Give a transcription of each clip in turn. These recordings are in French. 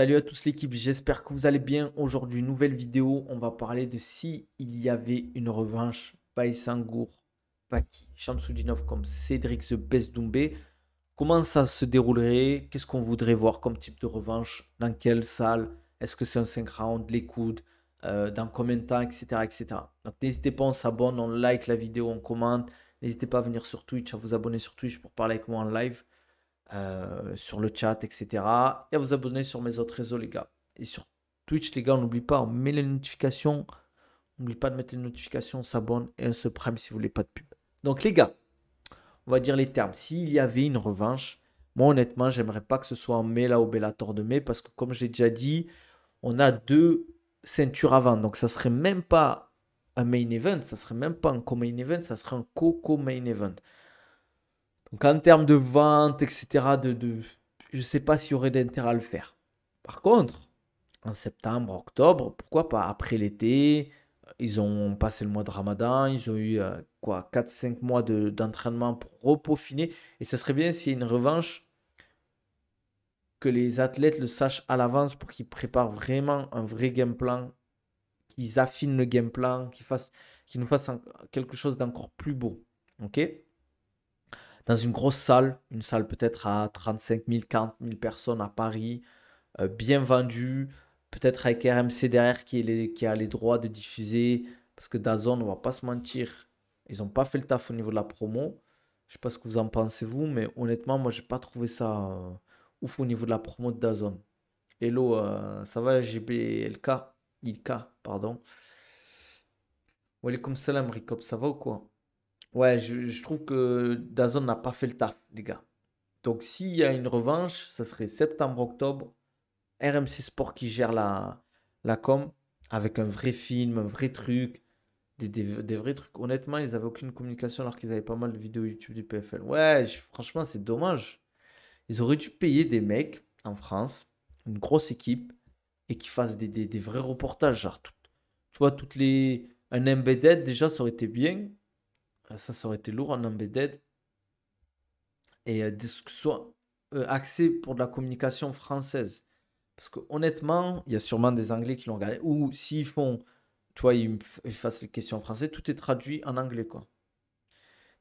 Salut à tous l'équipe, j'espère que vous allez bien. Aujourd'hui, nouvelle vidéo, on va parler de si il y avait une revanche Paysangour, Paki, Shamsudinov comme Cédric The Best Doumbé. Comment ça se déroulerait Qu'est-ce qu'on voudrait voir comme type de revanche Dans quelle salle Est-ce que c'est un 5 rounds Les coudes euh, Dans combien de temps Etc. etc. Donc n'hésitez pas, on s'abonne, on like la vidéo, on commente. N'hésitez pas à venir sur Twitch, à vous abonner sur Twitch pour parler avec moi en live. Euh, sur le chat, etc. Et à vous abonner sur mes autres réseaux, les gars. Et sur Twitch, les gars, n'oublie pas, on met les notifications. N'oublie pas de mettre les notifications, on s'abonne et on se prime si vous voulez pas de pub. Donc, les gars, on va dire les termes. S'il y avait une revanche, moi, honnêtement, j'aimerais pas que ce soit en mai là au Bellator de mai parce que, comme j'ai déjà dit, on a deux ceintures avant. Donc, ça serait même pas un main event, ça serait même pas un co-main event, ça serait un co-co-main event. Donc en termes de vente, etc., de, de je ne sais pas s'il y aurait d'intérêt à le faire. Par contre, en septembre, octobre, pourquoi pas après l'été, ils ont passé le mois de Ramadan, ils ont eu euh, quoi 4-5 mois d'entraînement de, pour Et ce serait bien s'il y a une revanche, que les athlètes le sachent à l'avance pour qu'ils préparent vraiment un vrai game plan, qu'ils affinent le game plan, qu'ils nous fassent quelque chose d'encore plus beau. Ok dans une grosse salle, une salle peut-être à 35 000, 40 000 personnes à Paris, euh, bien vendue, peut-être avec RMC derrière qui, qui, a les droits de diffuser, parce que Dazon, on va pas se mentir, ils n'ont pas fait le taf au niveau de la promo. Je sais pas ce que vous en pensez vous, mais honnêtement, moi j'ai pas trouvé ça euh, ouf au niveau de la promo de Dazon. Hello, euh, ça va GBLK Ilka, pardon. Walaikum salam, Ricop, ça va ou quoi Ouais, je, trouve que Dazon n'a pas fait le taf, les gars. Donc s'il y a une revanche, ça serait septembre-octobre. RMC Sport qui gère la, la com avec un vrai film, un vrai truc. Des, vrais trucs. Honnêtement, ils n'avaient aucune communication alors qu'ils avaient pas mal de vidéos YouTube du PFL. Ouais, franchement, c'est dommage. Ils auraient dû payer des mecs en France, une grosse équipe, et qui fassent des, des, vrais reportages. Genre, tu vois, toutes les. Un embedded, déjà, ça aurait été bien. Ah, ça, ça aurait été lourd en embedded. Et que euh, soit euh, axé pour de la communication française. Parce que honnêtement, il y a sûrement des Anglais qui l'ont regardé. Ou s'ils font, tu vois, ils, fassent les questions en français, tout est traduit en anglais, quoi.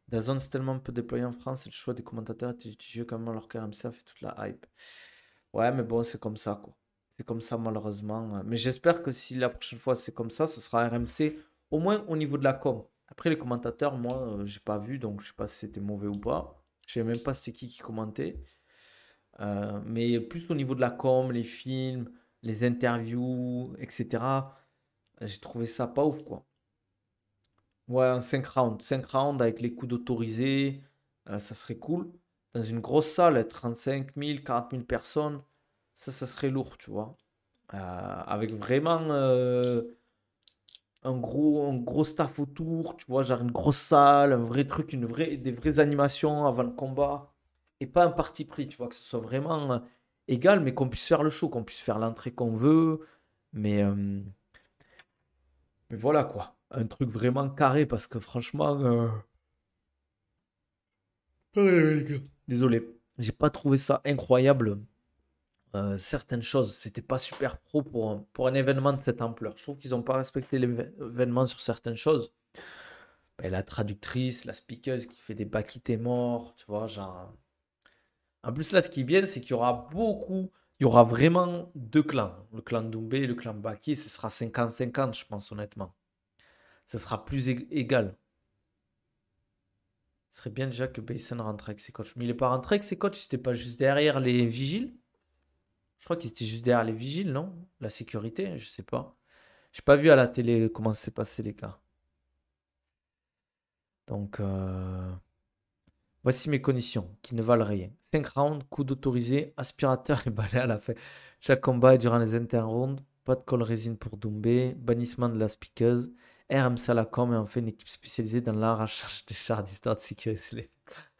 Dazone c'est tellement peu déployé en France, le choix des commentateurs est utilisé quand alors leur RMC a fait toute la hype. Ouais, mais bon, c'est comme ça, quoi. C'est comme ça, malheureusement. Hein. Mais j'espère que si la prochaine fois c'est comme ça, ce sera RMC, au moins au niveau de la com. Après, les commentateurs, moi, euh, je n'ai pas vu, donc je ne sais pas si c'était mauvais ou pas. Je ne sais même pas c'est qui qui commentait. Euh, mais plus au niveau de la com, les films, les interviews, etc. J'ai trouvé ça pas ouf, quoi. Ouais, un 5 rounds. 5 rounds avec les coups d'autorisés, euh, ça serait cool. Dans une grosse salle, 35 000, 40 000 personnes, ça, ça serait lourd, tu vois. avec vraiment un gros, un gros staff autour, tu vois, genre une grosse salle, un vrai truc, une vraie, des vraies animations avant le combat. Et pas un parti pris, tu vois, que ce soit vraiment euh, égal, mais qu'on puisse faire le show, qu'on puisse faire l'entrée qu'on veut. Mais, euh, mais voilà quoi. Un truc vraiment carré parce que franchement. Euh, désolé, j'ai pas trouvé ça incroyable. Euh, certaines choses. C'était pas super pro pour un, événement de cette ampleur. Je trouve qu'ils n'ont pas respecté l'événement sur certaines choses. Ben, la traductrice, la speakeuse qui fait des t'es mort tu vois, genre. Euh. En plus, là, ce qui est bien, c'est qu'il y aura beaucoup, il y aura vraiment deux clans. Le clan Doumbé et le clan Baki, ce sera 50-50, je pense, honnêtement. Ce sera plus égal. Ce serait bien déjà que Bayson rentre avec ses coachs. Mais il n'est pas rentré avec ses coachs, c'était pas juste derrière les vigiles. Je crois qu'ils étaient juste derrière les vigiles, non La sécurité, je sais pas. J'ai pas vu à la télé comment s'est passé, les gars. Donc, euh, voici mes conditions qui ne valent rien. 5 rounds, coup d'autorisé, aspirateur et balai à la fin. Chaque combat est durant les inter-rounds. Pas de colle résine pour Doumbé. Bannissement de la spiqueuse. RM Salacom et en fait une équipe spécialisée dans l'arrachage des chars d'histoire de sécurité.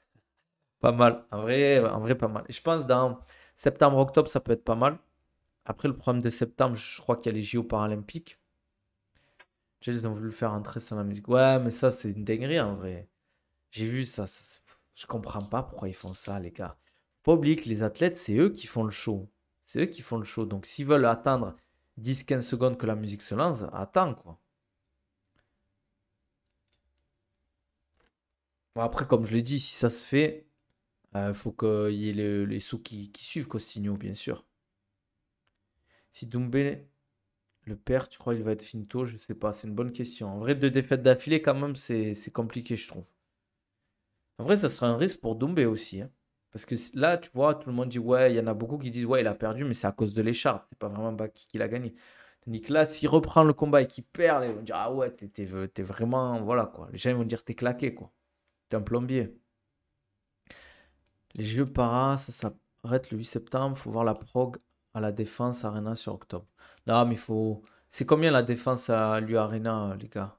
pas mal. En vrai, en vrai, pas mal. je pense dans Septembre-octobre, ça peut être pas mal. Après, le problème de septembre, je crois qu'il y a les JO paralympiques. ils ont voulu faire entrer ça la musique. Ouais, mais ça, c'est une dinguerie en vrai. J'ai vu ça, Je comprends pas pourquoi ils font ça, les gars. public les athlètes, c'est eux qui font le show. C'est eux qui font le show. Donc, s'ils veulent attendre 10-15 secondes que la musique se lance, attends, quoi. Bon, après, comme je l'ai dit, si ça se fait, il euh, faut qu'il y ait les sous qui, suivent Costigno, bien sûr. Si Doumbé le perd, tu crois qu'il va être finito Je ne sais pas, c'est une bonne question. En vrai, deux défaites d'affilée, quand même, c'est compliqué, je trouve. En vrai, ça serait un risque pour Doumbé aussi. Hein. Parce que là, tu vois, tout le monde dit, ouais, il y en a beaucoup qui disent, ouais, il a perdu, mais c'est à cause de l'écharpe. C'est pas vraiment Baki qui l'a gagné. Tandis que là, s'il reprend le combat et qu'il perd, ils vont dire, ah ouais, t'es vraiment, voilà quoi. Les gens vont dire, t'es claqué quoi. T'es un plombier. Les Jeux Para, ça s'arrête le 8 septembre. faut voir la prog à la Défense Arena sur octobre. Non, mais il faut. C'est combien la Défense à l'UARENA, arena les gars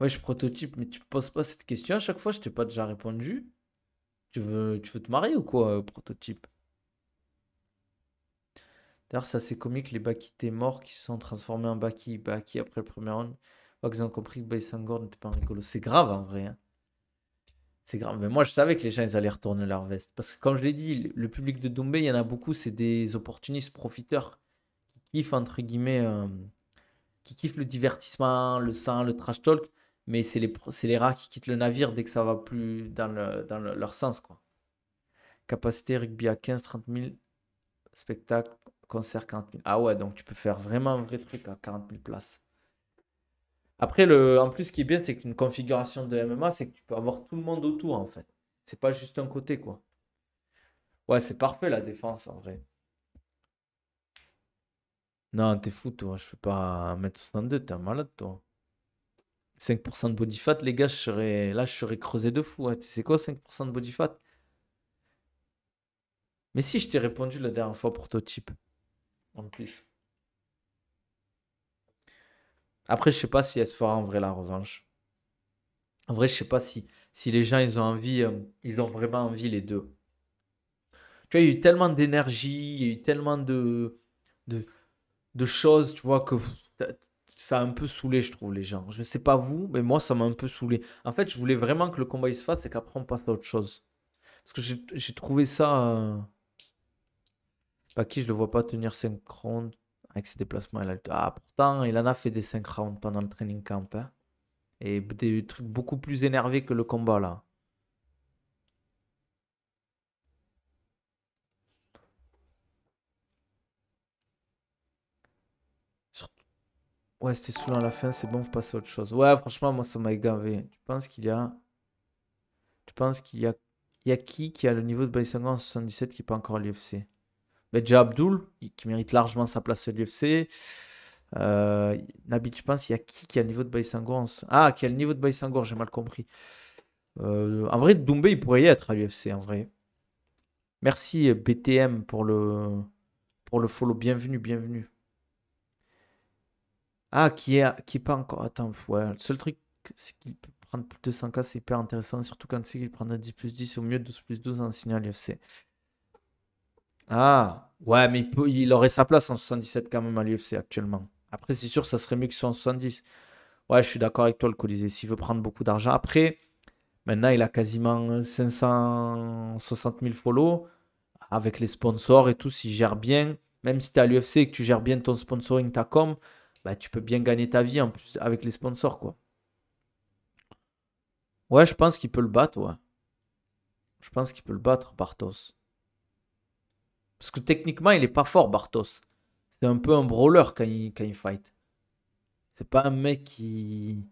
Ouais, je prototype, mais tu poses pas cette question à chaque fois. Je t'ai pas déjà répondu. Tu veux, tu veux te marier ou quoi, euh, prototype D'ailleurs, c'est assez comique, les t'es morts qui se sont transformés en Baki, Baki après le premier round. Ils ont compris que Baisangor n'était pas rigolo. C'est grave en vrai. Hein. C'est grave. Mais moi, je savais que les gens, ils allaient retourner leur veste. Parce que, comme je l'ai dit, le public de Doumbé, il y en a beaucoup, c'est des opportunistes profiteurs qui kiffent, entre guillemets, euh, qui kiffent le divertissement, le sang, le trash talk. Mais c'est les, les rats qui quittent le navire dès que ça va plus dans, dans leur sens. quoi. Capacité rugby à 15-30 000 Spectacle, concert 40 000. Ah ouais, donc tu peux faire vraiment un vrai truc à 40 000 places. Après, le, en plus, ce qui est bien, c'est qu'une configuration de MMA, c'est que tu peux avoir tout le monde autour, en fait. C'est pas juste un côté, quoi. Ouais, c'est parfait la défense, en vrai. Non, t'es fou, toi. Je fais pas 1m62, t'es un malade, toi. 5% de body fat, les gars, je serais... là, je serais creusé de fou. C'est Tu sais quoi, 5% de body fat Mais si, je t'ai répondu la dernière fois pour ton type. En plus. Après, je sais pas si elle se fera en vrai la revanche. En vrai, je sais pas si, si les gens, ils ont envie, euh, ils ont vraiment envie les deux. Tu vois, il y a eu tellement d'énergie, il y a eu tellement de, de, choses, tu vois, que ça a un peu saoulé, je trouve, les gens. Je ne sais pas vous, mais moi, ça m'a un peu saoulé. En fait, je voulais vraiment que le combat se fasse et qu'après, on passe à autre chose. Parce que j'ai trouvé ça. Euh, pas qui je le vois pas tenir synchrone avec ses déplacements Ah, pourtant, il en a fait des 5 rounds pendant le training camp. Hein. Et des trucs beaucoup plus énervés que le combat là. Ouais, c'était souvent à la fin, c'est bon, faut passer à autre chose. Ouais, franchement, moi, ça m'a égavé. Tu penses qu'il y a. Tu penses qu'il y a. y a qui qui a le niveau de 50 en 77 qui n'est pas encore à l'UFC déjà ben, Abdul, qui mérite largement sa place à l'UFC. Euh, Nabil, je pense, il y a qui qui a le niveau de Baïsangour Ah, qui a le niveau de Baïsangour, j'ai mal compris. Euh, en vrai, Doumbé, il pourrait y être à l'UFC, en vrai. Merci euh, BTM pour le, pour le follow. Bienvenue, bienvenue. Ah, qui est, qui pas encore. Attends, ouais. le seul truc, c'est qu'il peut prendre plus de 200K, c'est hyper intéressant, surtout quand c'est qu'il prendra 10 plus 10 au mieux 12 plus 12 en signal l'UFC. Ah, ouais, mais il, aurait sa place en 77 quand même à l'UFC actuellement. Après, c'est sûr, ça serait mieux que soit en 70. Ouais, je suis d'accord avec toi, le Colisée, s'il veut prendre beaucoup d'argent. Après, maintenant, il a quasiment 560 000 follow. Avec les sponsors et tout, s'il gère bien, même si tu es à l'UFC et que tu gères bien ton sponsoring, ta com, bah, tu peux bien gagner ta vie en plus avec les sponsors, quoi. Ouais, je pense qu'il peut le battre, ouais. Je pense qu'il peut le battre, Bartos. Parce que techniquement, il n'est pas fort, Bartos. C'est un peu un brawler quand il, fight. C'est pas un mec qui.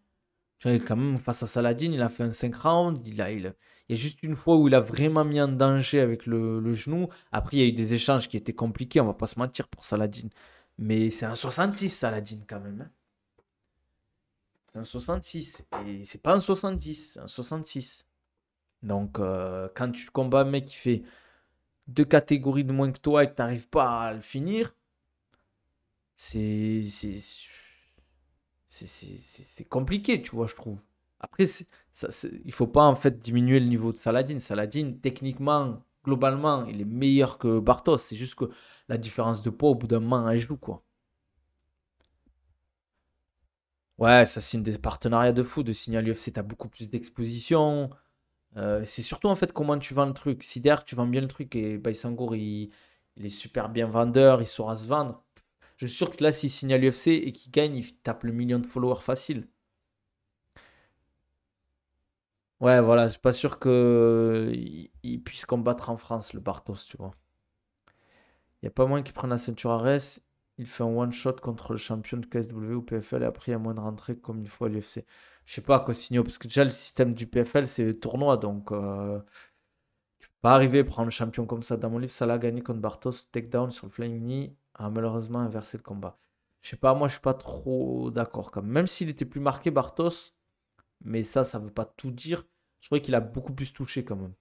Tu vois, quand même, face à Saladin, il a fait un 5 rounds. Il y a juste une fois où il a vraiment mis en danger avec le, genou. Après, il y a eu des échanges qui étaient compliqués, on va pas se mentir pour Saladin. Mais c'est un 66, Saladin, quand même. Hein. C'est un 66. Et c'est pas un 70, c'est un 66. Donc, euh, quand tu combats un mec qui fait deux catégories de moins que toi et que tu n'arrives pas à le finir, c'est. C'est compliqué, tu vois, je trouve. Après, ça, il faut pas en fait diminuer le niveau de Saladin. Saladin, techniquement, globalement, il est meilleur que Bartos. C'est juste que la différence de poids, au bout d'un moment, elle joue, quoi. Ouais, ça signe des partenariats de fou de signer à l'UFC. T'as beaucoup plus d'exposition. Euh, c'est surtout en fait comment tu vends le truc. Si derrière tu vends bien le truc et Baïsangour il, il, est super bien vendeur, il saura se vendre. Je suis sûr que là, s'il signe à l'UFC et qu'il gagne, il tape le million de followers facile. Ouais, voilà, c'est pas sûr que il, puisse combattre en France, le Bartos, tu vois. Il n'y a pas moins qu'il prenne la ceinture à Ares il fait un one-shot contre le champion de KSW ou PFL et après il y a moins de rentrées comme une fois à l'UFC. Je sais pas, quoi signer. parce que déjà le système du PFL c'est le tournoi donc euh, tu peux pas arriver à prendre le champion comme ça. Dans mon livre, Ça l'a gagné contre Bartos, takedown sur le flying knee, a malheureusement inversé le combat. Je sais pas, moi je suis pas trop d'accord même. s'il était plus marqué Bartos, mais ça, ça veut pas tout dire. Je trouvais qu'il a beaucoup plus touché quand même.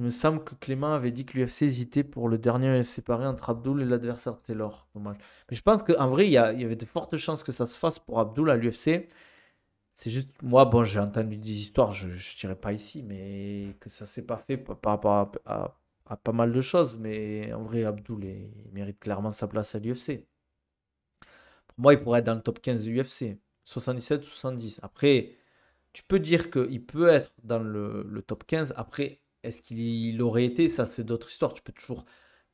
Il me semble que Clément avait dit que l'UFC hésitait pour le dernier UFC Paris entre Abdoul et l'adversaire Taylor. Mais je pense qu'en vrai, il y, avait de fortes chances que ça se fasse pour Abdoul à l'UFC. C'est juste, moi, bon, j'ai entendu des histoires, je ne dirais pas ici, mais que ça s'est pas fait par rapport à, pas mal de choses. Mais en vrai, Abdoul, mérite clairement sa place à l'UFC. Pour moi, il pourrait être dans le top 15 de l'UFC. 77 70. Après, tu peux dire qu'il peut être dans le, le top 15. Après, est-ce qu'il aurait été Ça, c'est d'autres histoires. Tu peux toujours.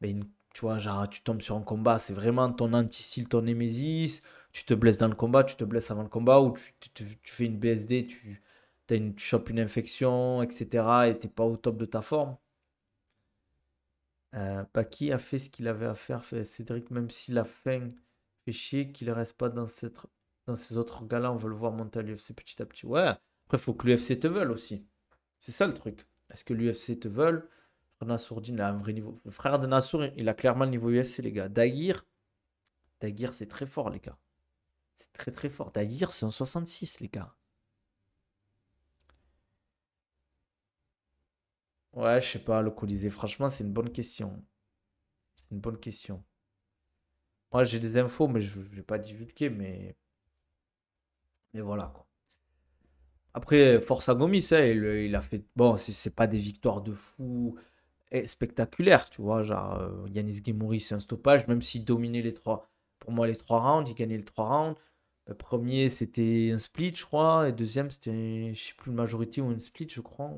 Mais une, tu vois, genre, tu tombes sur un combat, c'est vraiment ton anti-style, ton Némésis. Tu te blesses dans le combat, tu te blesses avant le combat, ou tu, fais une BSD, tu, as une, chopes une infection, etc. Et tu t'es pas au top de ta forme. Euh, bah, qui a fait ce qu'il avait à faire, Cédric, même si la fin fait chier, qu'il ne reste pas dans, cette, dans ces autres gars On veut le voir monter à l'UFC petit à petit. Ouais, après, il faut que l'UFC te veuille aussi. C'est ça le truc. Est-ce que l'UFC te veulent Nassourdine a un vrai niveau. Le frère de Nassour, il a clairement le niveau UFC, les gars. Dagir, Dagir, c'est très fort, les gars. C'est très très fort. Dagir, c'est en 66, les gars. Ouais, je sais pas, le franchement, c'est une bonne question. C'est une bonne question. Moi, j'ai des infos, mais je ne vais pas divulguer, mais... Mais voilà, quoi. Après, force à Gomis, hein, il, a fait. Bon, c'est pas des victoires de fou eh, spectaculaires, tu vois. Genre, euh, Yanis c'est un stoppage, même s'il dominait les trois. Pour moi, les trois rounds, il gagnait les trois rounds. premier, c'était un split, je crois. Et deuxième, c'était, je sais plus, une majorité ou un split, je crois.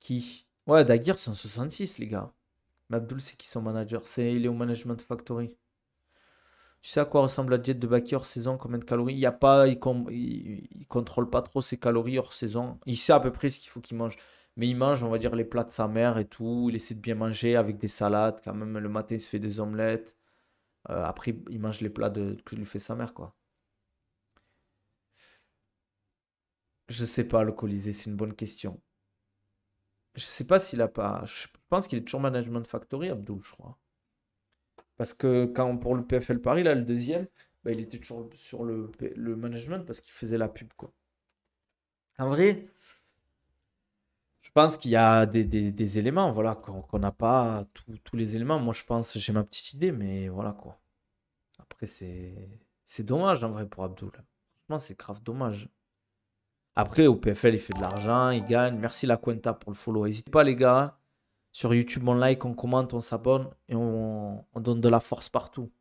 Qui Ouais, Daguerre, c'est un 66, les gars. Mabdoul, c'est qui son manager C'est il est au Management Factory. Tu sais à quoi ressemble la diète de Baki hors saison Combien de calories Il y a pas, il, contrôle pas trop ses calories hors saison. Il sait à peu près ce qu'il faut qu'il mange. Mais il mange, on va dire, les plats de sa mère et tout. Il essaie de bien manger avec des salades. Quand même, le matin, il se fait des omelettes. Euh, après, il mange les plats de, que lui fait sa mère, quoi. Je sais pas, le Colisée, c'est une bonne question. Je sais pas s'il a pas. Je pense qu'il est toujours management factory, Abdul, je crois. Parce que quand pour le PFL Paris, là, le deuxième, bah, il était toujours sur le, management parce qu'il faisait la pub. Quoi. En vrai, je pense qu'il y a des, des, éléments, voilà, qu'on n'a pas tous les éléments. Moi, je pense, j'ai ma petite idée, mais voilà quoi. Après, c'est dommage en vrai pour Abdul. Franchement, c'est grave dommage. Après, au PFL, il fait de l'argent, il gagne. Merci la Quinta pour le follow. N'hésitez pas, les gars. Hein. Sur YouTube, on like, on commente, on s'abonne et on, donne de la force partout.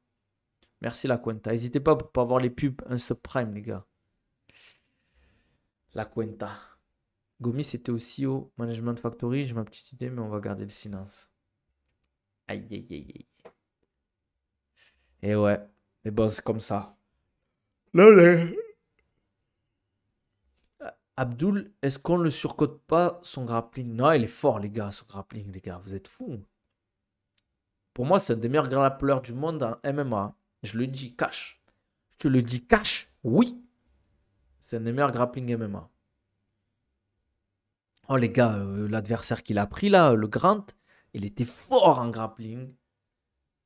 Merci la Cuenta. N'hésitez pas pour pas avoir les pubs, un subprime, les gars. La Cuenta. Gomis c'était aussi au Management Factory. J'ai ma petite idée, mais on va garder le silence. Aïe, aïe, aïe, aïe. Et ouais, les boss comme ça. Là, Abdul, est-ce qu'on ne surcote pas son grappling Non, il est fort, les gars, son grappling, les gars. Vous êtes fous. Pour moi, c'est un des meilleurs grappleurs du monde en MMA. Je le dis cash. Je te le dis cash, oui. C'est un des meilleurs grappling MMA. Oh, les gars, euh, l'adversaire qu'il a pris là, le Grant, il était fort en grappling.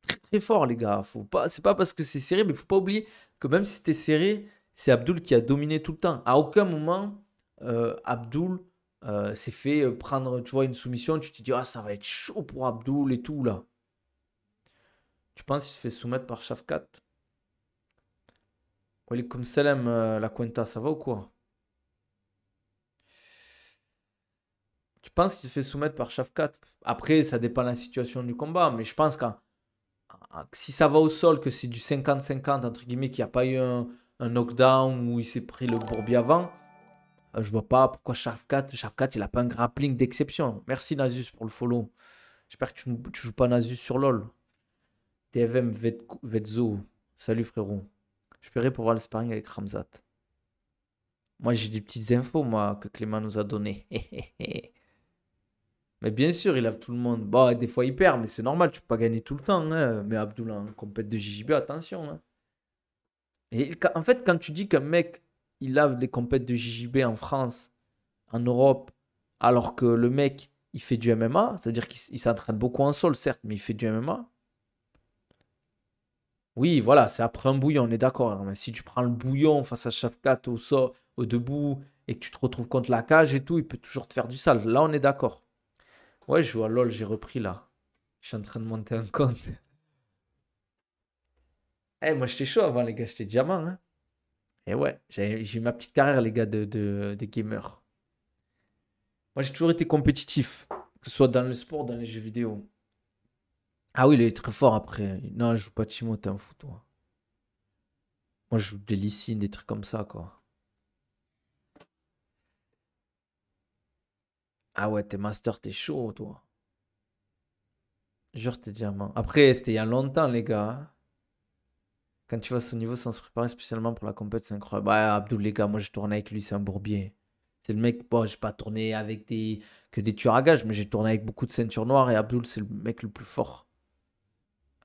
Très, très fort, les gars. Faut pas, c'est pas parce que c'est serré, mais faut pas oublier que même si c'était serré, c'est Abdul qui a dominé tout le temps. À aucun moment, euh, Abdul euh, s'est fait euh, prendre, tu vois, une soumission, tu te dis, ah, ça va être chaud pour Abdul et tout, là. Tu penses qu'il se fait soumettre par Shafkat comme Salem, la Quinta, ça va ou quoi Tu penses qu'il se fait soumettre par Shafkat Après, ça dépend de la situation du combat, mais je pense que si ça va au sol, que c'est du 50-50, entre guillemets, qu'il n'y a pas eu un, knockdown ou il s'est pris le bourbier avant, euh, je vois pas pourquoi shafkat 4 il a pas un grappling d'exception. Merci Nasus pour le follow. J'espère que tu, ne joues pas Nasus sur LoL. TFM Vetzo. Salut frérot. J'espérais pouvoir pour le sparring avec Ramzat. Moi, j'ai des petites infos, moi, que Clément nous a données. mais bien sûr, il a tout le monde. Bah, des fois, il perd, mais c'est normal, tu peux pas gagner tout le temps. Hein. Mais Abdoulan, compète de JJB, attention. Hein. Et en fait, quand tu dis qu'un mec il lave les compètes de JJB en France, en Europe, alors que le mec, il fait du MMA, c'est-à-dire qu'il s'entraîne beaucoup en sol, certes, mais il fait du MMA. Oui, voilà, c'est après un bouillon, on est d'accord. Hein, mais si tu prends le bouillon face à Shafkat au, sol, au debout et que tu te retrouves contre la cage et tout, il peut toujours te faire du sale. Là, on est d'accord. Ouais, je vois, à LoL, j'ai repris là. Je suis en train de monter un compte. Eh, moi, j'étais chaud avant, les gars, j'étais diamant. Hein. Et ouais, j'ai eu ma petite carrière, les gars, de, gamer. Moi, j'ai toujours été compétitif, que ce soit dans le sport, dans les jeux vidéo. Ah oui, il est très fort après. Non, je joue pas de Chimo, t'es un toi. Moi, je joue des lycines, des trucs comme ça, quoi. Ah ouais, t'es master, t'es chaud, toi. Jure, t'es diamant. Après, c'était il y a longtemps, les gars. Hein. Quand tu vas à ce niveau sans se préparer spécialement pour la compète, c'est incroyable. Ouais, bah, Abdul, les gars, moi j'ai tourné avec lui, c'est un bourbier. C'est le mec, bon, j'ai pas tourné avec des que des tueurs à gages, mais j'ai tourné avec beaucoup de ceintures noires et Abdul, c'est le mec le plus fort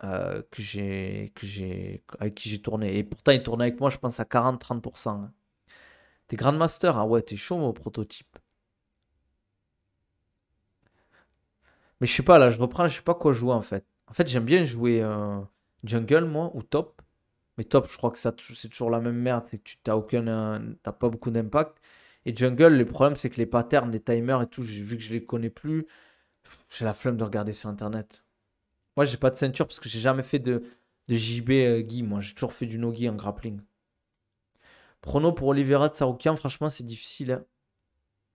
euh, avec qui j'ai tourné. Et pourtant, il tournait avec moi, je pense à 40-30%. Hein. T'es master ah ouais, t'es chaud mon prototype. Mais je sais pas, là, je reprends, je sais pas quoi jouer en fait. En fait, j'aime bien jouer euh, jungle, moi, ou top. Mais top, je crois que c'est toujours la même merde, c'est que tu n'as aucun, euh, t'as pas beaucoup d'impact. Et jungle, le problème, c'est que les patterns, les timers et tout, vu que je les connais plus, j'ai la flemme de regarder sur internet. Moi, j'ai pas de ceinture parce que j'ai jamais fait de, JB euh, Guy. Moi, j'ai toujours fait du no en grappling. Prono pour Olivera de Saroukian, franchement, c'est difficile. Hein.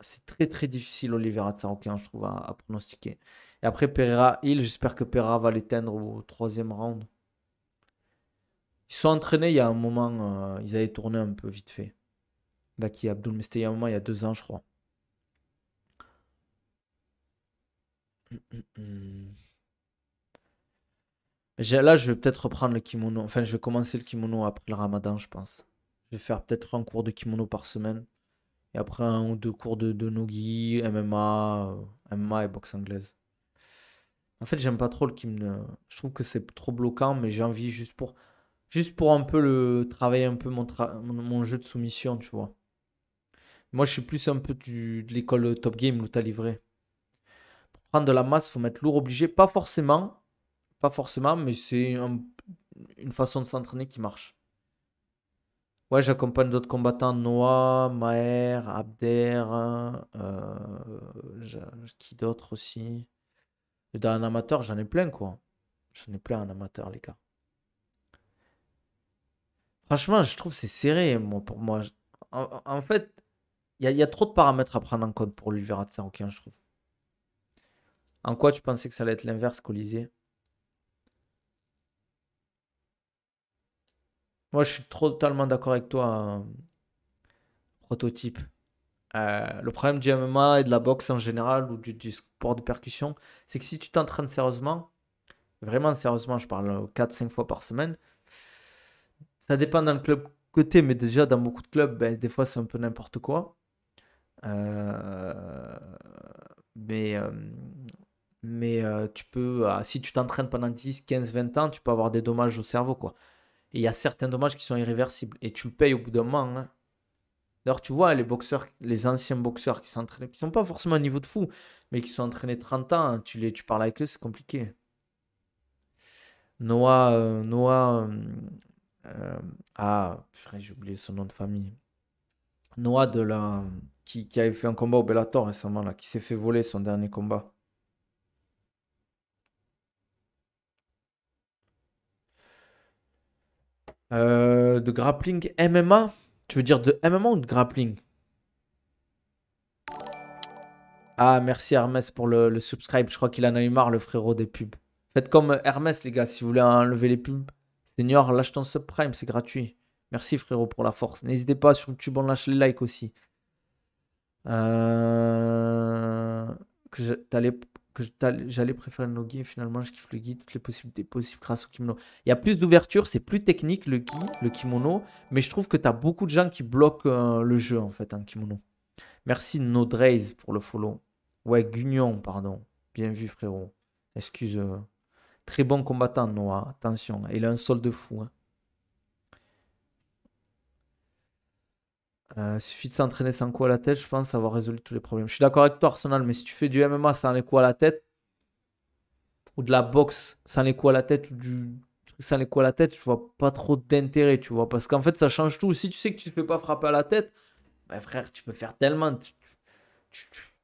C'est très très difficile, Olivera de Saroukian, je trouve, à, pronostiquer. Et après, Pereira il j'espère que Pereira va l'éteindre au troisième round. Ils sont entraînés il y a un moment, euh, ils avaient tourné un peu vite fait. Baki Abdul, mais c'était il y a un moment, il y a deux ans, je crois. Là, je vais peut-être reprendre le kimono. Enfin, je vais commencer le kimono après le ramadan, je pense. Je vais faire peut-être un cours de kimono par semaine. Et après, un ou deux cours de, de nogi, MMA, euh, MMA et boxe anglaise. En fait, j'aime pas trop le kimono. Je trouve que c'est trop bloquant, mais j'ai envie juste pour. Juste pour un peu le travailler un peu mon, jeu de soumission, tu vois. Moi, je suis plus un peu du... de l'école top game, l'outil livré. Pour prendre de la masse, faut mettre lourd obligé. Pas forcément, pas forcément, mais c'est une façon de s'entraîner qui marche. Ouais, j'accompagne d'autres combattants, Noah, Maher, Abder, euh, qui d'autre aussi. Et dans un amateur, j'en ai plein, quoi. J'en ai plein en amateur, les gars. Franchement, je trouve c'est serré moi, pour moi. En, fait, il y, a trop de paramètres à prendre en compte pour saint Saroukien, je trouve. En quoi tu pensais que ça allait être l'inverse, Colisée Moi, je suis totalement d'accord avec toi, euh, prototype. Euh, le problème du MMA et de la boxe en général ou du, du sport de percussion, c'est que si tu t'entraînes sérieusement, vraiment sérieusement, je parle 4-5 fois par semaine, ça dépend dans le club côté, mais déjà dans beaucoup de clubs, ben, des fois c'est un peu n'importe quoi. Euh, mais euh, mais euh, tu peux, ah, si tu t'entraînes pendant 10, 15, 20 ans, tu peux avoir des dommages au cerveau. quoi. Et il y a certains dommages qui sont irréversibles et tu le payes au bout d'un moment. Hein. D'ailleurs, tu vois, les boxeurs, les anciens boxeurs qui s'entraînent, qui sont pas forcément au niveau de fou, mais qui sont entraînés 30 ans, tu, les, tu parles avec eux, c'est compliqué. Noah, Noah, euh, ah, j'ai oublié son nom de famille. Noah de la, qui, avait fait un combat au Bellator récemment, là, qui s'est fait voler son dernier combat. Euh, de grappling MMA Tu veux dire de MMA ou de grappling Ah, merci Hermès pour le, le subscribe. Je crois qu'il en a eu marre, le frérot des pubs. Faites comme Hermès, les gars, si vous voulez enlever les pubs. Seigneur, lâche ton subprime, c'est gratuit. Merci frérot pour la force. N'hésitez pas sur YouTube, on lâche les likes aussi. Euh, que j'allais préférer le no finalement je kiffe le guide, toutes les possibilités possibles grâce au kimono. Il y a plus d'ouverture, c'est plus technique le gi, le kimono, mais je trouve que tu as beaucoup de gens qui bloquent euh, le jeu en fait, un kimono. Merci Nodraze pour le follow. Ouais, Gugnon, pardon. Bien vu frérot. Excuse. Euh, Très bon combattant, Noah. Attention, hein. il a un solde de fou. Hein. Euh, il suffit de s'entraîner sans coup à la tête, je pense avoir résolu tous les problèmes. Je suis d'accord avec toi, Arsenal, mais si tu fais du MMA sans les coups à la tête, ou de la boxe sans les coups à la tête, ou du truc sans les coups à la tête, je vois pas trop d'intérêt, tu vois. Parce qu'en fait, ça change tout. Si tu sais que tu ne fais pas frapper à la tête, ben frère, tu peux faire tellement.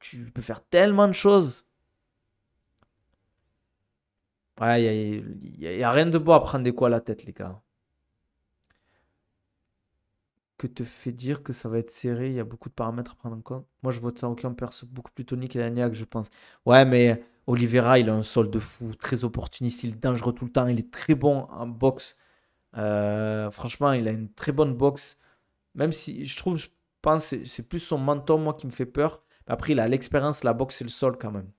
tu peux faire tellement de choses. Ouais, il n'y a, a, rien de beau à prendre des coups à la tête, les gars. Que te fait dire que ça va être serré Il y a beaucoup de paramètres à prendre en compte. Moi, je vote ça. aucun on beaucoup plus Tony qu'Elaniac, je pense. Ouais, mais Oliveira, il a un sol de fou, très opportuniste, il est dangereux tout le temps, il est très bon en boxe. Euh, franchement, il a une très bonne boxe. Même si je trouve, je pense, c'est plus son menton, moi, qui me fait peur. Après, il a l'expérience, la boxe et le sol quand même.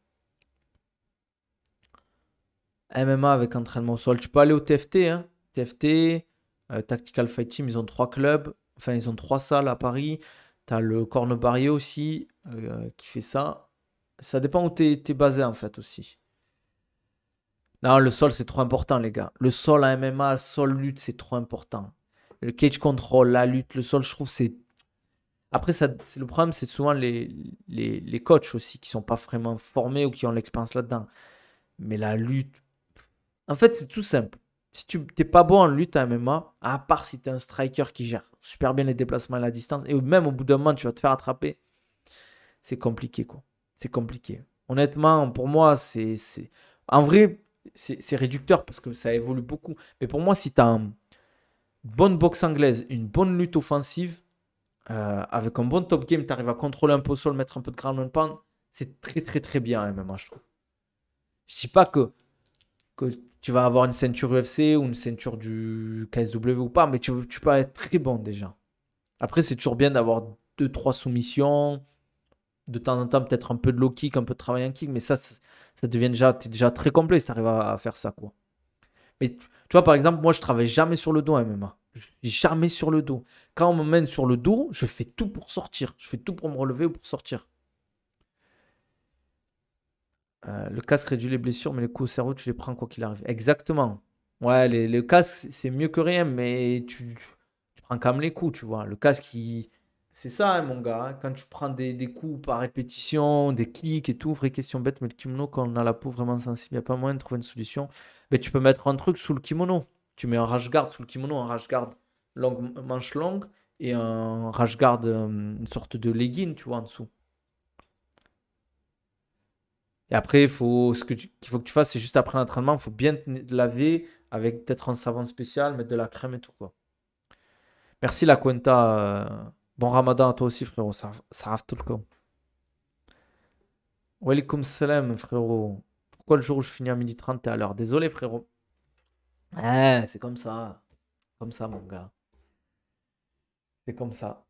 MMA avec entraînement au sol. Tu peux aller au TFT. TFT, hein. euh, Tactical Fight Team, ils ont trois clubs. Enfin, ils ont trois salles à Paris. Tu as le Corne aussi euh, qui fait ça. Ça dépend où tu es, basé en fait aussi. Non, le sol, c'est trop important, les gars. Le sol à MMA, le sol lutte, c'est trop important. Le cage control, la lutte, le sol, je trouve, c'est. Après, ça, le problème, c'est souvent les, les, coachs aussi qui sont pas vraiment formés ou qui ont l'expérience là-dedans. Mais la lutte, en fait, c'est tout simple. Si tu n'es pas bon en lutte à MMA, à part si tu es un striker qui gère super bien les déplacements à la distance, et même au bout d'un moment, tu vas te faire attraper, c'est compliqué, quoi. C'est compliqué. Honnêtement, pour moi, c'est. En vrai, c'est réducteur parce que ça évolue beaucoup. Mais pour moi, si tu as une bonne boxe anglaise, une bonne lutte offensive, euh, avec un bon top game, tu arrives à contrôler un peu le sol, mettre un peu de ground and pound, c'est très très très bien à MMA, je trouve. Je dis pas que, que tu vas avoir une ceinture UFC ou une ceinture du KSW ou pas, mais tu, peux être très bon déjà. Après, c'est toujours bien d'avoir deux trois soumissions, de temps en temps peut-être un peu de low kick, un peu de travail en kick, mais ça, ça, devient déjà, déjà très complet si tu à, à, faire ça, quoi. Mais tu, vois, par exemple, moi, je travaille jamais sur le dos à MMA. Je suis jamais sur le dos. Quand on me mène sur le dos, je fais tout pour sortir. Je fais tout pour me relever ou pour sortir. Euh, le casque réduit les blessures, mais les coups au cerveau, tu les prends quoi qu'il arrive. Exactement. Ouais, le casque, c'est mieux que rien, mais tu, prends quand même les coups, tu vois. Le casque, qui, c'est ça, hein, mon gars. Hein. Quand tu prends des, coups par répétition, des clics et tout, vraie question bête, mais le kimono, quand on a la peau vraiment sensible, il n'y a pas moyen de trouver une solution. Mais tu peux mettre un truc sous le kimono. Tu mets un rash guard sous le kimono, un rash guard manche longue et un rash guard, euh, une sorte de legging, tu vois, en dessous. Et après, faut, ce qu'il faut que tu fasses, c'est juste après l'entraînement, il faut bien te laver avec peut-être un savon spécial, mettre de la crème et tout. quoi. Merci la Cuenta. Euh, bon ramadan à toi aussi, frérot. Ça, ça tout le camp. Walikum salam, frérot. Pourquoi le jour où je finis à 12h30, t'es à l'heure Désolé, frérot. Eh, c'est comme ça. Comme ça, mon gars. C'est comme ça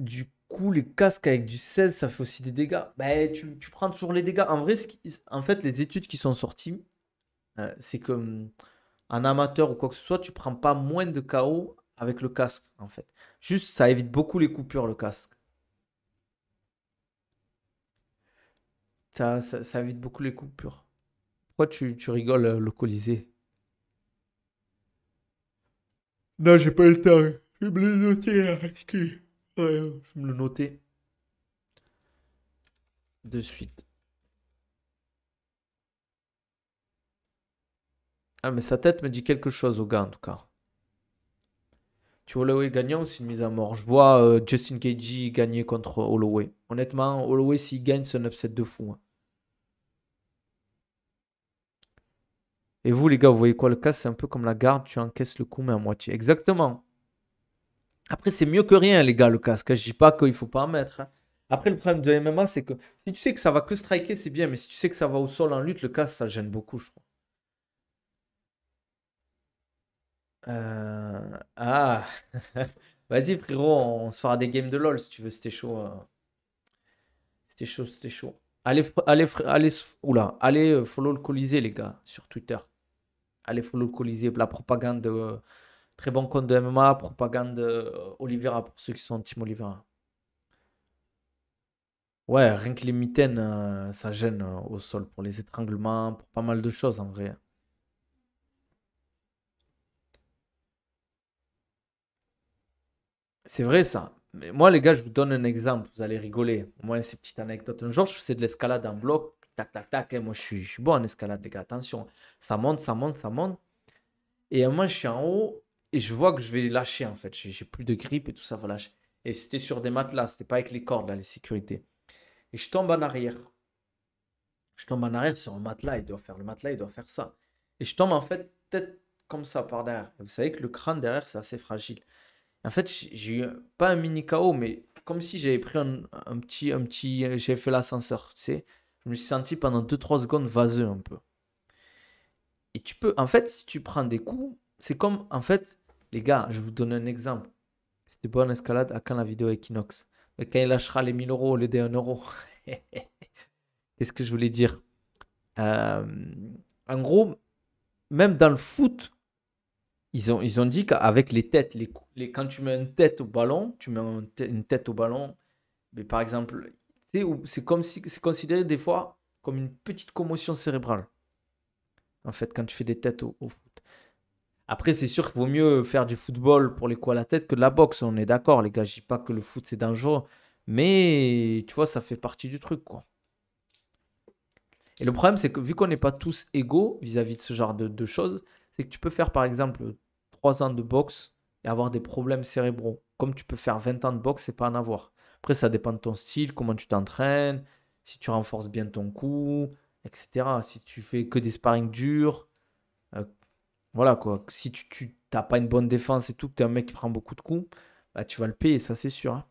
du coup, les casques avec du 16, ça fait aussi des dégâts. Bah, tu, prends toujours les dégâts. En vrai, en fait, les études qui sont sorties, euh, c'est que mm, un amateur ou quoi que ce soit, tu prends pas moins de KO avec le casque, en fait. Juste, ça évite beaucoup les coupures, le casque. Ça, ça, évite beaucoup les coupures. Pourquoi tu, rigoles, euh, le colisée Non, j'ai pas le temps. Je suis blessé je vais me le noter de suite. Ah, mais sa tête me dit quelque chose au gars, en tout cas. Tu vois, Holloway gagnant, c'est une mise à mort. Je vois euh, Justin Cagey gagner contre Holloway. Honnêtement, Holloway, s'il gagne, c'est un upset de fou. Hein. Et vous, les gars, vous voyez quoi Le cas, c'est un peu comme la garde, tu encaisses le coup, mais à moitié. Exactement. Après, c'est mieux que rien, les gars, le casque. Je dis pas qu'il faut pas en mettre. Hein. Après, le problème de MMA, c'est que si tu sais que ça va que striker, c'est bien, mais si tu sais que ça va au sol en lutte, le casque, ça gêne beaucoup, je crois. Euh, ah Vas-y, frérot, on se fera des games de LoL si tu veux, c'était chaud. Euh. C'était chaud, c'était chaud. Allez, allez, allez, oula, allez euh, follow le Colisée, les gars, sur Twitter. Allez follow le Colisée, la propagande. De Très bon compte de MMA, propagande euh, Oliveira pour ceux qui sont Team Oliveira. Ouais, rien que les mitaines, euh, ça gêne euh, au sol pour les étranglements, pour pas mal de choses en vrai. C'est vrai ça. Mais moi, les gars, je vous donne un exemple. Vous allez rigoler. Moi, c'est une petite anecdote. Un jour, je faisais de l'escalade en bloc. Tac, tac, tac. Et moi, je suis, je suis bon en escalade, les gars. Attention. Ça monte, ça monte, ça monte. Et moi, je suis en haut et je vois que je vais lâcher en fait. J'ai plus de grippe et tout ça va lâcher. Et c'était sur des matelas, c'était pas avec les cordes là, les sécurités. Et je tombe en arrière. Je tombe en arrière sur un matelas, il doit faire le matelas, il doit faire ça. Et je tombe en fait tête comme ça par derrière. vous savez que le crâne derrière c'est assez fragile. En fait, j'ai eu pas un mini KO, mais comme si j'avais pris un, petit, un petit, j'ai fait l'ascenseur, tu sais. Je me suis senti pendant 2-3 secondes vaseux un peu. Et tu peux, en fait, si tu prends des coups, c'est comme, en fait, les gars, je vous donne un exemple. C'était pas en escalade à quand la vidéo Equinox. quand il lâchera les 1000 euros les lieu 1 euros Qu'est-ce que je voulais dire euh, En gros, même dans le foot, ils ont, ils ont dit qu'avec les têtes, les, quand tu mets une tête au ballon, tu mets une tête au ballon, mais par exemple, c'est comme si c'est considéré des fois comme une petite commotion cérébrale. En fait, quand tu fais des têtes au foot. Après, c'est sûr qu'il vaut mieux faire du football pour les coups à la tête que de la boxe. On est d'accord, les gars. Je dis pas que le foot, c'est dangereux. Mais, tu vois, ça fait partie du truc, quoi. Et le problème, c'est que vu qu'on n'est pas tous égaux vis-à-vis de ce genre de, choses, c'est que tu peux faire, par exemple, 3 ans de boxe et avoir des problèmes cérébraux. Comme tu peux faire 20 ans de boxe et pas en avoir. Après, ça dépend de ton style, comment tu t'entraînes, si tu renforces bien ton cou etc. Si tu fais que des sparring durs, euh, voilà quoi. Si tu n'as pas une bonne défense et tout, que tu es un mec qui prend beaucoup de coups, bah, tu vas le payer, ça c'est sûr. Hein.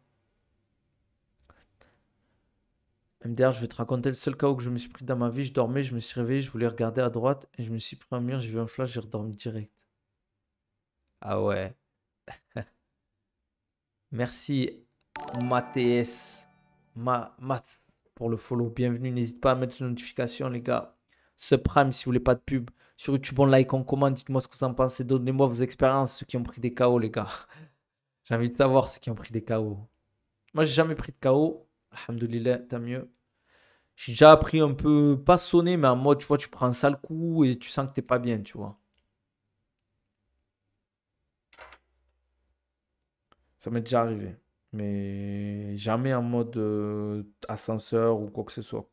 MDR, je vais te raconter le seul cas que je me suis pris dans ma vie. Je dormais, je me suis réveillé, je voulais regarder à droite et je me suis pris un mur, j'ai vu un flash, j'ai redormi direct. Ah ouais. Merci Maths Ma pour le follow. Bienvenue, n'hésite pas à mettre les notifications les gars subprime si vous voulez pas de pub. Sur YouTube, on like, on commente. Dites-moi ce que vous en pensez. Donnez-moi vos expériences, ceux qui ont pris des KO, les gars. J'ai envie de savoir ceux qui ont pris des KO. Moi, j'ai jamais pris de KO. Alhamdoulilah, t'as mieux. J'ai déjà appris un peu, pas sonner, mais en mode, tu vois, tu prends ça le coup et tu sens que t'es pas bien, tu vois. Ça m'est déjà arrivé. Mais jamais en mode euh, ascenseur ou quoi que ce soit.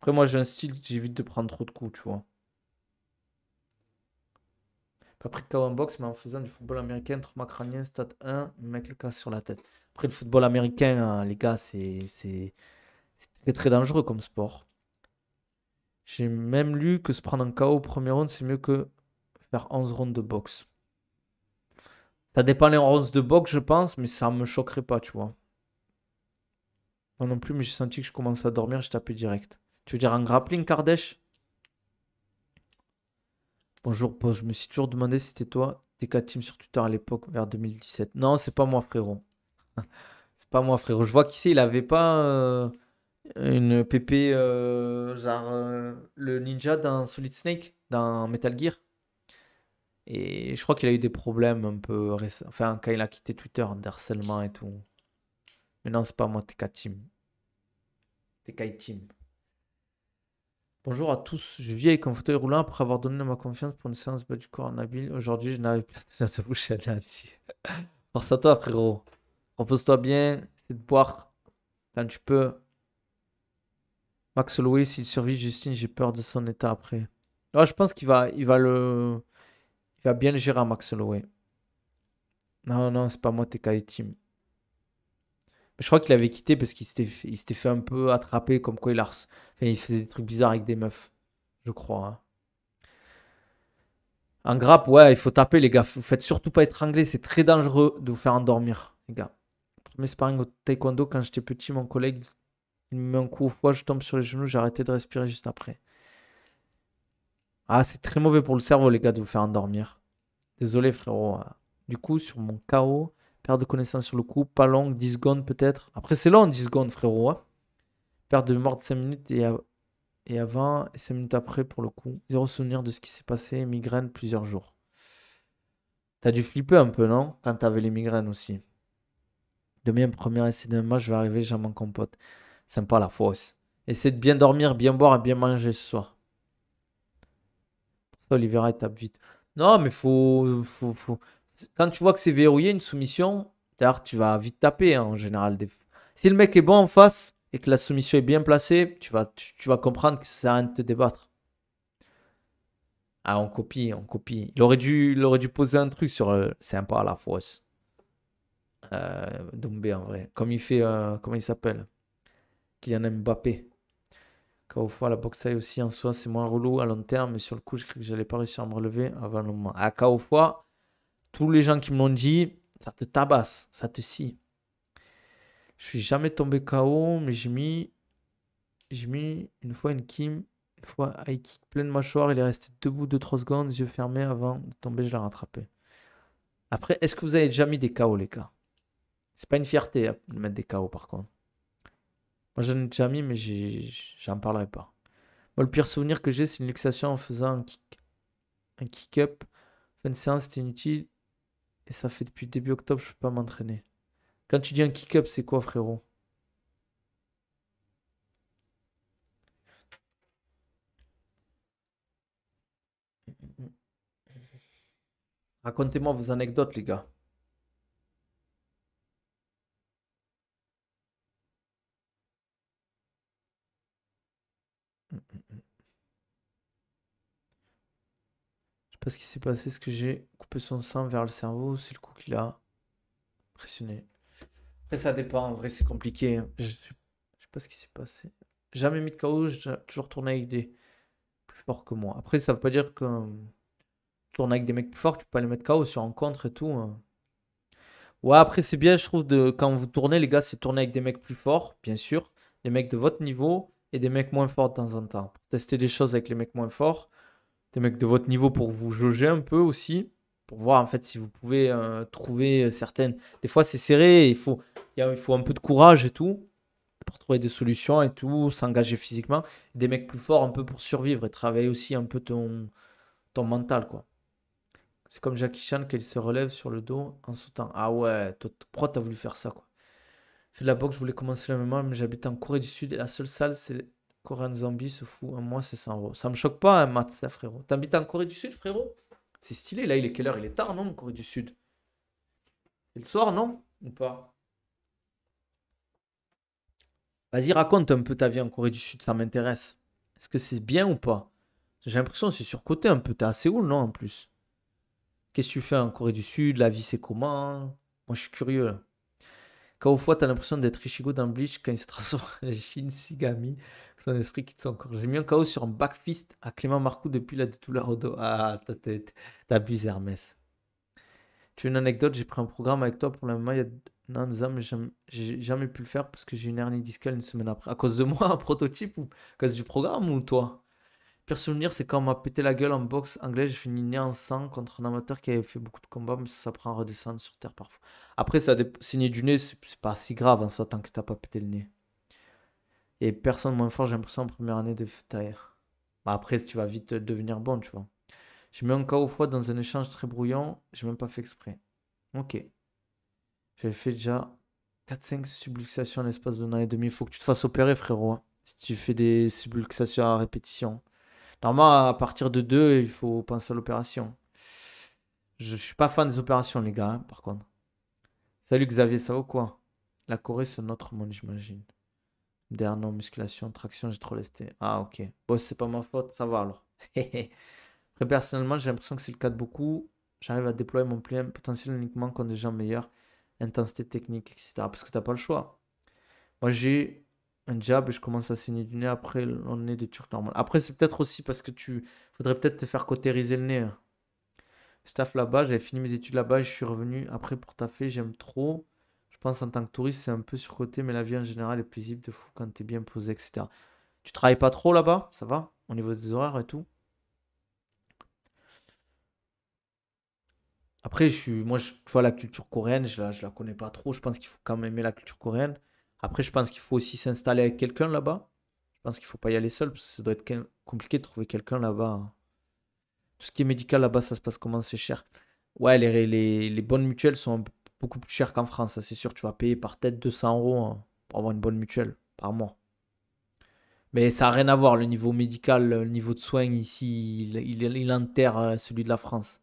Après, moi, j'ai un style, j'évite de prendre trop de coups, tu vois. Pas pris de KO en boxe, mais en faisant du football américain, trauma crânien, stade 1, mec le casse sur la tête. Après, le football américain, hein, les gars, c'est très très dangereux comme sport. J'ai même lu que se prendre un KO au premier round, c'est mieux que faire 11 rounds de boxe. Ça dépend les rounds de boxe, je pense, mais ça me choquerait pas, tu vois. Moi non plus, mais j'ai senti que je commençais à dormir, je tapais direct. Tu veux dire un grappling, Kardesh Bonjour, Je me suis toujours demandé si c'était toi, TK Team sur Twitter à l'époque, vers 2017. Non, c'est pas moi, frérot. c'est pas moi, frérot. Je vois qu'ici, il avait pas euh, une PP, euh, genre euh, le ninja dans Solid Snake, dans Metal Gear. Et je crois qu'il a eu des problèmes un peu récents. Enfin, quand il a quitté Twitter, harcèlement et tout. Mais non, c'est pas moi, TK Team. TK Team. Bonjour à tous, je avec un fauteuil roulant après avoir donné ma confiance pour une séance bas du corps en habile. Aujourd'hui, je n'avais plus à te boucher à Force à toi, frérot. Repose-toi bien, C'est de boire quand tu peux. Max Holloway, s'il survit Justine, j'ai peur de son état après. je pense qu'il va, il va le, il va bien le gérer à Max Holloway. Non, non, c'est pas moi, t'es Team. Je crois qu'il avait quitté parce qu'il s'était fait, un peu attraper comme quoi il, il faisait des trucs bizarres avec des meufs. Je crois. En hein. grappe, ouais, il faut taper, les gars. Vous faites surtout pas étrangler. C'est très dangereux de vous faire endormir, les gars. Premier sparring au taekwondo, quand j'étais petit, mon collègue, il me met un coup au foie, je tombe sur les genoux, j'ai arrêté de respirer juste après. Ah, c'est très mauvais pour le cerveau, les gars, de vous faire endormir. Désolé, frérot. Hein. Du coup, sur mon KO, Perte de connaissance sur le coup, pas longue, 10 secondes peut-être. Après, c'est long, 10 secondes, frérot. Hein. Perte de mort de 5 minutes et, et avant, et 5 minutes après pour le coup. Zéro souvenir de ce qui s'est passé, migraine plusieurs jours. T'as dû flipper un peu, non Quand t'avais les migraines aussi. Demain, premier essai d'un match, je vais arriver, j'en manque en pote. pas la fausse. Essaie de bien dormir, bien boire et bien manger ce soir. ça, Olivera, tape vite. Non, mais faut, faut, faut, quand tu vois que c'est verrouillé, une soumission, tu vas vite taper hein, en général. Des... Si le mec est bon en face et que la soumission est bien placée, tu vas, tu, vas comprendre que ça sert à rien de te débattre. Ah, on copie, on copie. Il aurait dû, il aurait dû poser un truc sur le... Euh, sympa la fosse. Euh, en vrai. Comme il fait, euh, comment il s'appelle Kylian Mbappé. Quand au la boxe aille aussi en soi, c'est moins relou à long terme, mais sur le coup, je crois que j'allais pas réussir à me relever avant le moment. À ah, Kaofoa, tous les gens qui m'ont dit, ça te tabasse, ça te scie. Je suis jamais tombé KO, mais j'ai mis, j'ai mis une fois une Kim, une fois high kick pleine mâchoire. Il est resté debout 2-3 secondes, yeux fermés avant de tomber, je l'ai rattrapé. Après, est-ce que vous avez déjà mis des KO, les gars C'est pas une fierté hein, de mettre des KO par contre. Moi j'en ai jamais mis, mais j'en parlerai pas. Moi, le pire souvenir que j'ai, c'est une luxation en faisant un kick, un kick up. Fin de séance, c'était inutile. Et ça fait depuis début octobre, je peux pas m'entraîner. Quand tu dis un kick-up, c'est quoi, frérot Racontez-moi vos anecdotes, les gars. Je sais pas ce qui s'est passé, ce que j'ai son sang vers le cerveau, c'est le coup qu'il a. pressionné. Après, ça dépend. En vrai, c'est compliqué. Hein. Je, sais pas ce qui s'est passé. Jamais mis de KO, j'ai toujours tourné avec des plus forts que moi. Après, ça veut pas dire que euh, tourner avec des mecs plus forts, tu peux pas les mettre KO sur un contre et tout. Hein. Ouais, après, c'est bien, je trouve, de quand vous tournez, les gars, c'est tourner avec des mecs plus forts, bien sûr, des mecs de votre niveau et des mecs moins forts de temps en temps. tester des choses avec les mecs moins forts, des mecs de votre niveau pour vous jauger un peu aussi pour voir en fait si vous pouvez euh, trouver euh, certaines. Des fois, c'est serré, il faut, il, faut un peu de courage et tout pour trouver des solutions et tout, s'engager physiquement. Des mecs plus forts un peu pour survivre et travailler aussi un peu ton, ton mental, quoi. C'est comme Jackie Chan qu'il se relève sur le dos en sautant. Ah ouais, toi pourquoi t'as voulu faire ça, quoi fais de la boxe, je voulais commencer le même mais j'habite en Corée du Sud et la seule salle, c'est Korean Zombie se fout. Moi, c'est 100 euros. Ça me choque pas, un hein, ça, frérot. T'habites en Corée du Sud, frérot c'est stylé, là, il est quelle heure Il est tard, non, en Corée du Sud C'est le soir, non Ou pas Vas-y, raconte un peu ta vie en Corée du Sud, ça m'intéresse. Est-ce que c'est bien ou pas J'ai l'impression que c'est surcoté un peu. T'es à Séoul, non, en plus Qu'est-ce que tu fais en Corée du Sud La vie, c'est comment Moi, je suis curieux. Là foie, t'as l'impression d'être Ishigo dans Bleach quand il se transforme en Sigami, Son esprit quitte son corps. J'ai mis un KO sur un backfist à Clément Marcou depuis la douleur au dos. Ah, t'abuses Hermès. Tu veux une anecdote J'ai pris un programme avec toi pour la moment. il y a mais j'ai jamais pu le faire parce que j'ai une hernie discale une semaine après. À cause de moi, un prototype ou à cause du programme ou toi Souvenir, c'est quand on m'a pété la gueule en boxe anglais, j'ai fini nez en sang contre un amateur qui avait fait beaucoup de combats, mais ça prend à redescendre sur terre parfois. Après, ça signé du nez, c'est pas si grave en soi tant que t'as pas pété le nez. Et personne moins fort, j'ai l'impression, en première année de taire. Bah, après, tu vas vite euh, devenir bon, tu vois. J'ai mis un au fois dans un échange très brouillon, j'ai même pas fait exprès. Ok. J'ai fait déjà 4-5 subluxations en l'espace d'un an et demi. Faut que tu te fasses opérer, frérot. Hein. si tu fais des subluxations à répétition. Normalement, à partir de 2, il faut penser à l'opération. Je ne suis pas fan des opérations, les gars, hein, par contre. Salut Xavier, ça va ou quoi La Corée, c'est notre monde, j'imagine. Dernier, musculation, traction, j'ai trop lesté. Ah, ok. Bon, c'est pas ma faute, ça va alors. personnellement, j'ai l'impression que c'est le cas de beaucoup. J'arrive à déployer mon plein potentiel uniquement quand des gens meilleurs, intensité technique, etc. Parce que n'as pas le choix. Moi, j'ai un jab je commence à saigner du nez après le nez des Turcs normal. Après, c'est peut-être aussi parce que tu faudrait peut-être te faire cautériser le nez. Hein. Je taffe là-bas, j'avais fini mes études là-bas, je suis revenu après pour taffer, j'aime trop. Je pense en tant que touriste, c'est un peu surcoté, mais la vie en général est paisible de fou quand t'es bien posé, etc. Tu travailles pas trop là-bas, ça va Au niveau des horaires et tout Après, je suis, moi, je, vois, la culture coréenne, je la, je la connais pas trop. Je pense qu'il faut quand même aimer la culture coréenne. Après, je pense qu'il faut aussi s'installer avec quelqu'un là-bas. Je pense qu'il ne faut pas y aller seul parce que ça doit être compliqué de trouver quelqu'un là-bas. Tout ce qui est médical là-bas, ça se passe comment C'est cher. Ouais, les, bonnes mutuelles sont beaucoup plus chères qu'en France, c'est sûr. Tu vas payer par tête 200 euros hein, pour avoir une bonne mutuelle par mois. Mais ça n'a rien à voir. Le niveau médical, le niveau de soins ici, il, il enterre euh, celui de la France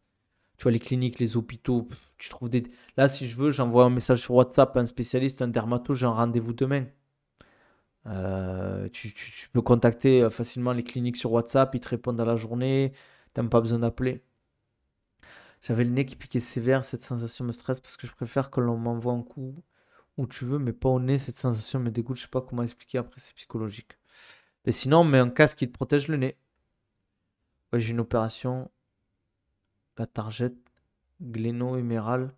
tu vois, les cliniques, les hôpitaux, tu trouves des. Là, si je veux, j'envoie un message sur WhatsApp à un spécialiste, un dermatologue, j'ai un rendez-vous demain. Euh, tu, peux contacter euh, facilement les cliniques sur WhatsApp, ils te répondent à la journée, t'as pas besoin d'appeler. J'avais le nez qui piquait sévère, cette sensation me stresse parce que je préfère que l'on m'envoie un coup où tu veux, mais pas au nez, cette sensation me dégoûte, je sais pas comment expliquer, après c'est psychologique. Mais sinon, on met un casque qui te protège le nez. j'ai une opération la Target, Gleno, Emerald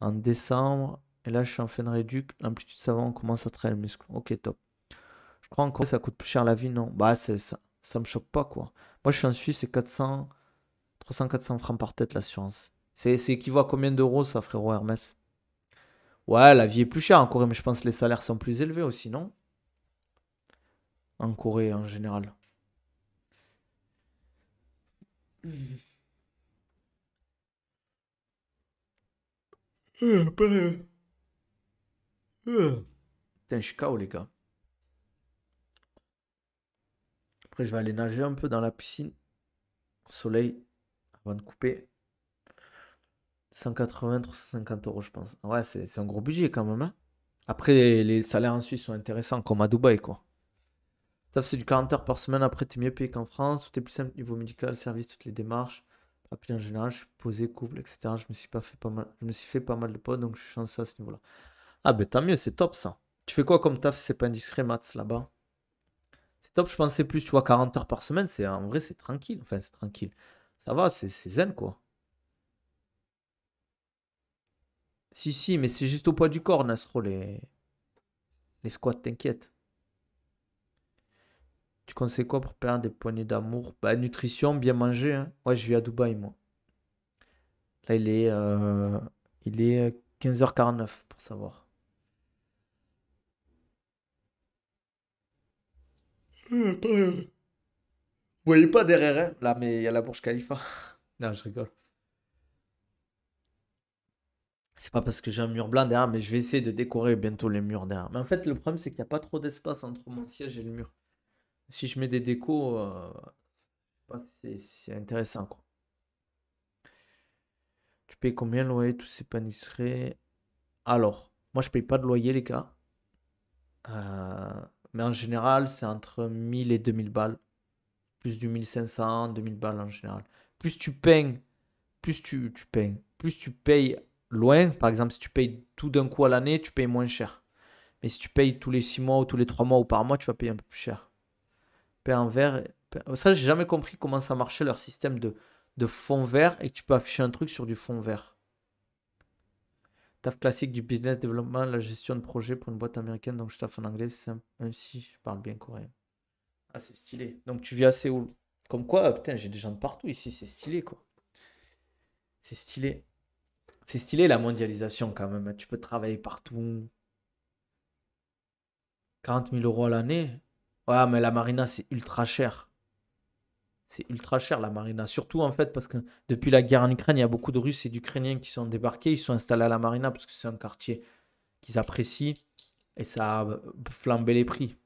en décembre. Et là, je suis en fin de réduc. L'amplitude va on commence à traîner le muscle. Ok, top. Je crois encore que ça coûte plus cher la vie, non Bah, c'est ça. Ça me choque pas, quoi. Moi, je suis en Suisse, c'est 400, 300, 400 francs par tête l'assurance. C'est, c'est à combien d'euros, ça, frérot Hermès Ouais, la vie est plus chère en Corée, mais je pense que les salaires sont plus élevés aussi, non En Corée, en général. Mmh. Putain, je suis les gars. Après, je vais aller nager un peu dans la piscine. soleil, avant de couper. 180, 350 euros, je pense. Ouais, c'est un gros budget quand même. Hein. après, les salaires en Suisse sont intéressants, comme à Dubaï, quoi. c'est du 40 heures par semaine. Après, t'es mieux payé qu'en France. Tout est plus simple niveau médical, service, toutes les démarches en général, je suis posé, couple, etc. Je me suis pas fait pas mal, je me suis fait pas mal de potes, donc je suis chanceux à ce niveau-là. Ah ben tant mieux, c'est top ça. Tu fais quoi comme taf C'est pas indiscret, Mats, là-bas. C'est top. Je pensais plus, tu vois, 40 heures par semaine, c'est en vrai, c'est tranquille. Enfin, c'est tranquille. Ça va, c'est zen quoi. Si si, mais c'est juste au poids du corps, Nastro, les les squats, t'inquiète. Tu conseilles quoi pour perdre des poignées d'amour Bah, nutrition, bien manger. Hein. Moi, je vis à Dubaï, moi. Là, il est, euh, il est 15h49, euh, pour savoir. Hmm, hmm. Vous voyez pas derrière, hein là, mais il y a la bourge Khalifa. non, je rigole. C'est pas parce que j'ai un mur blanc derrière, mais je vais essayer de décorer bientôt les murs derrière. Mais en fait, le problème, c'est qu'il n'y a pas trop d'espace entre mon siège et le mur si je mets des décos, euh, c'est intéressant. Quoi. Tu payes combien de loyer, tous ces Alors, moi je paye pas de loyer, les gars. Euh, mais en général, c'est entre 1000 et 2000 balles. Plus du 1500, 2000 balles en général. Plus tu peins, plus tu, tu plus tu payes loin. Par exemple, si tu payes tout d'un coup à l'année, tu payes moins cher. Mais si tu payes tous les 6 mois ou tous les 3 mois ou par mois, tu vas payer un peu plus cher en vert. Oh, ça, j'ai jamais compris comment ça marchait leur système de, fond vert et que tu peux afficher un truc sur du fond vert. Taf classique du business développement, la gestion de projet pour une boîte américaine, donc je taf en anglais, même si je parle bien coréen. Ah, c'est stylé. Donc tu vis à Séoul. Comme quoi, ah, putain, j'ai des gens de partout ici, c'est stylé quoi. C'est stylé. C'est stylé la mondialisation quand même. Tu peux travailler partout. 40 000 euros à l'année, Ouais, mais la marina, c'est ultra cher. C'est ultra cher la marina. Surtout en fait parce que depuis la guerre en Ukraine, il y a beaucoup de Russes et d'Ukrainiens qui sont débarqués. Ils sont installés à la marina parce que c'est un quartier qu'ils apprécient et ça a flambé les prix.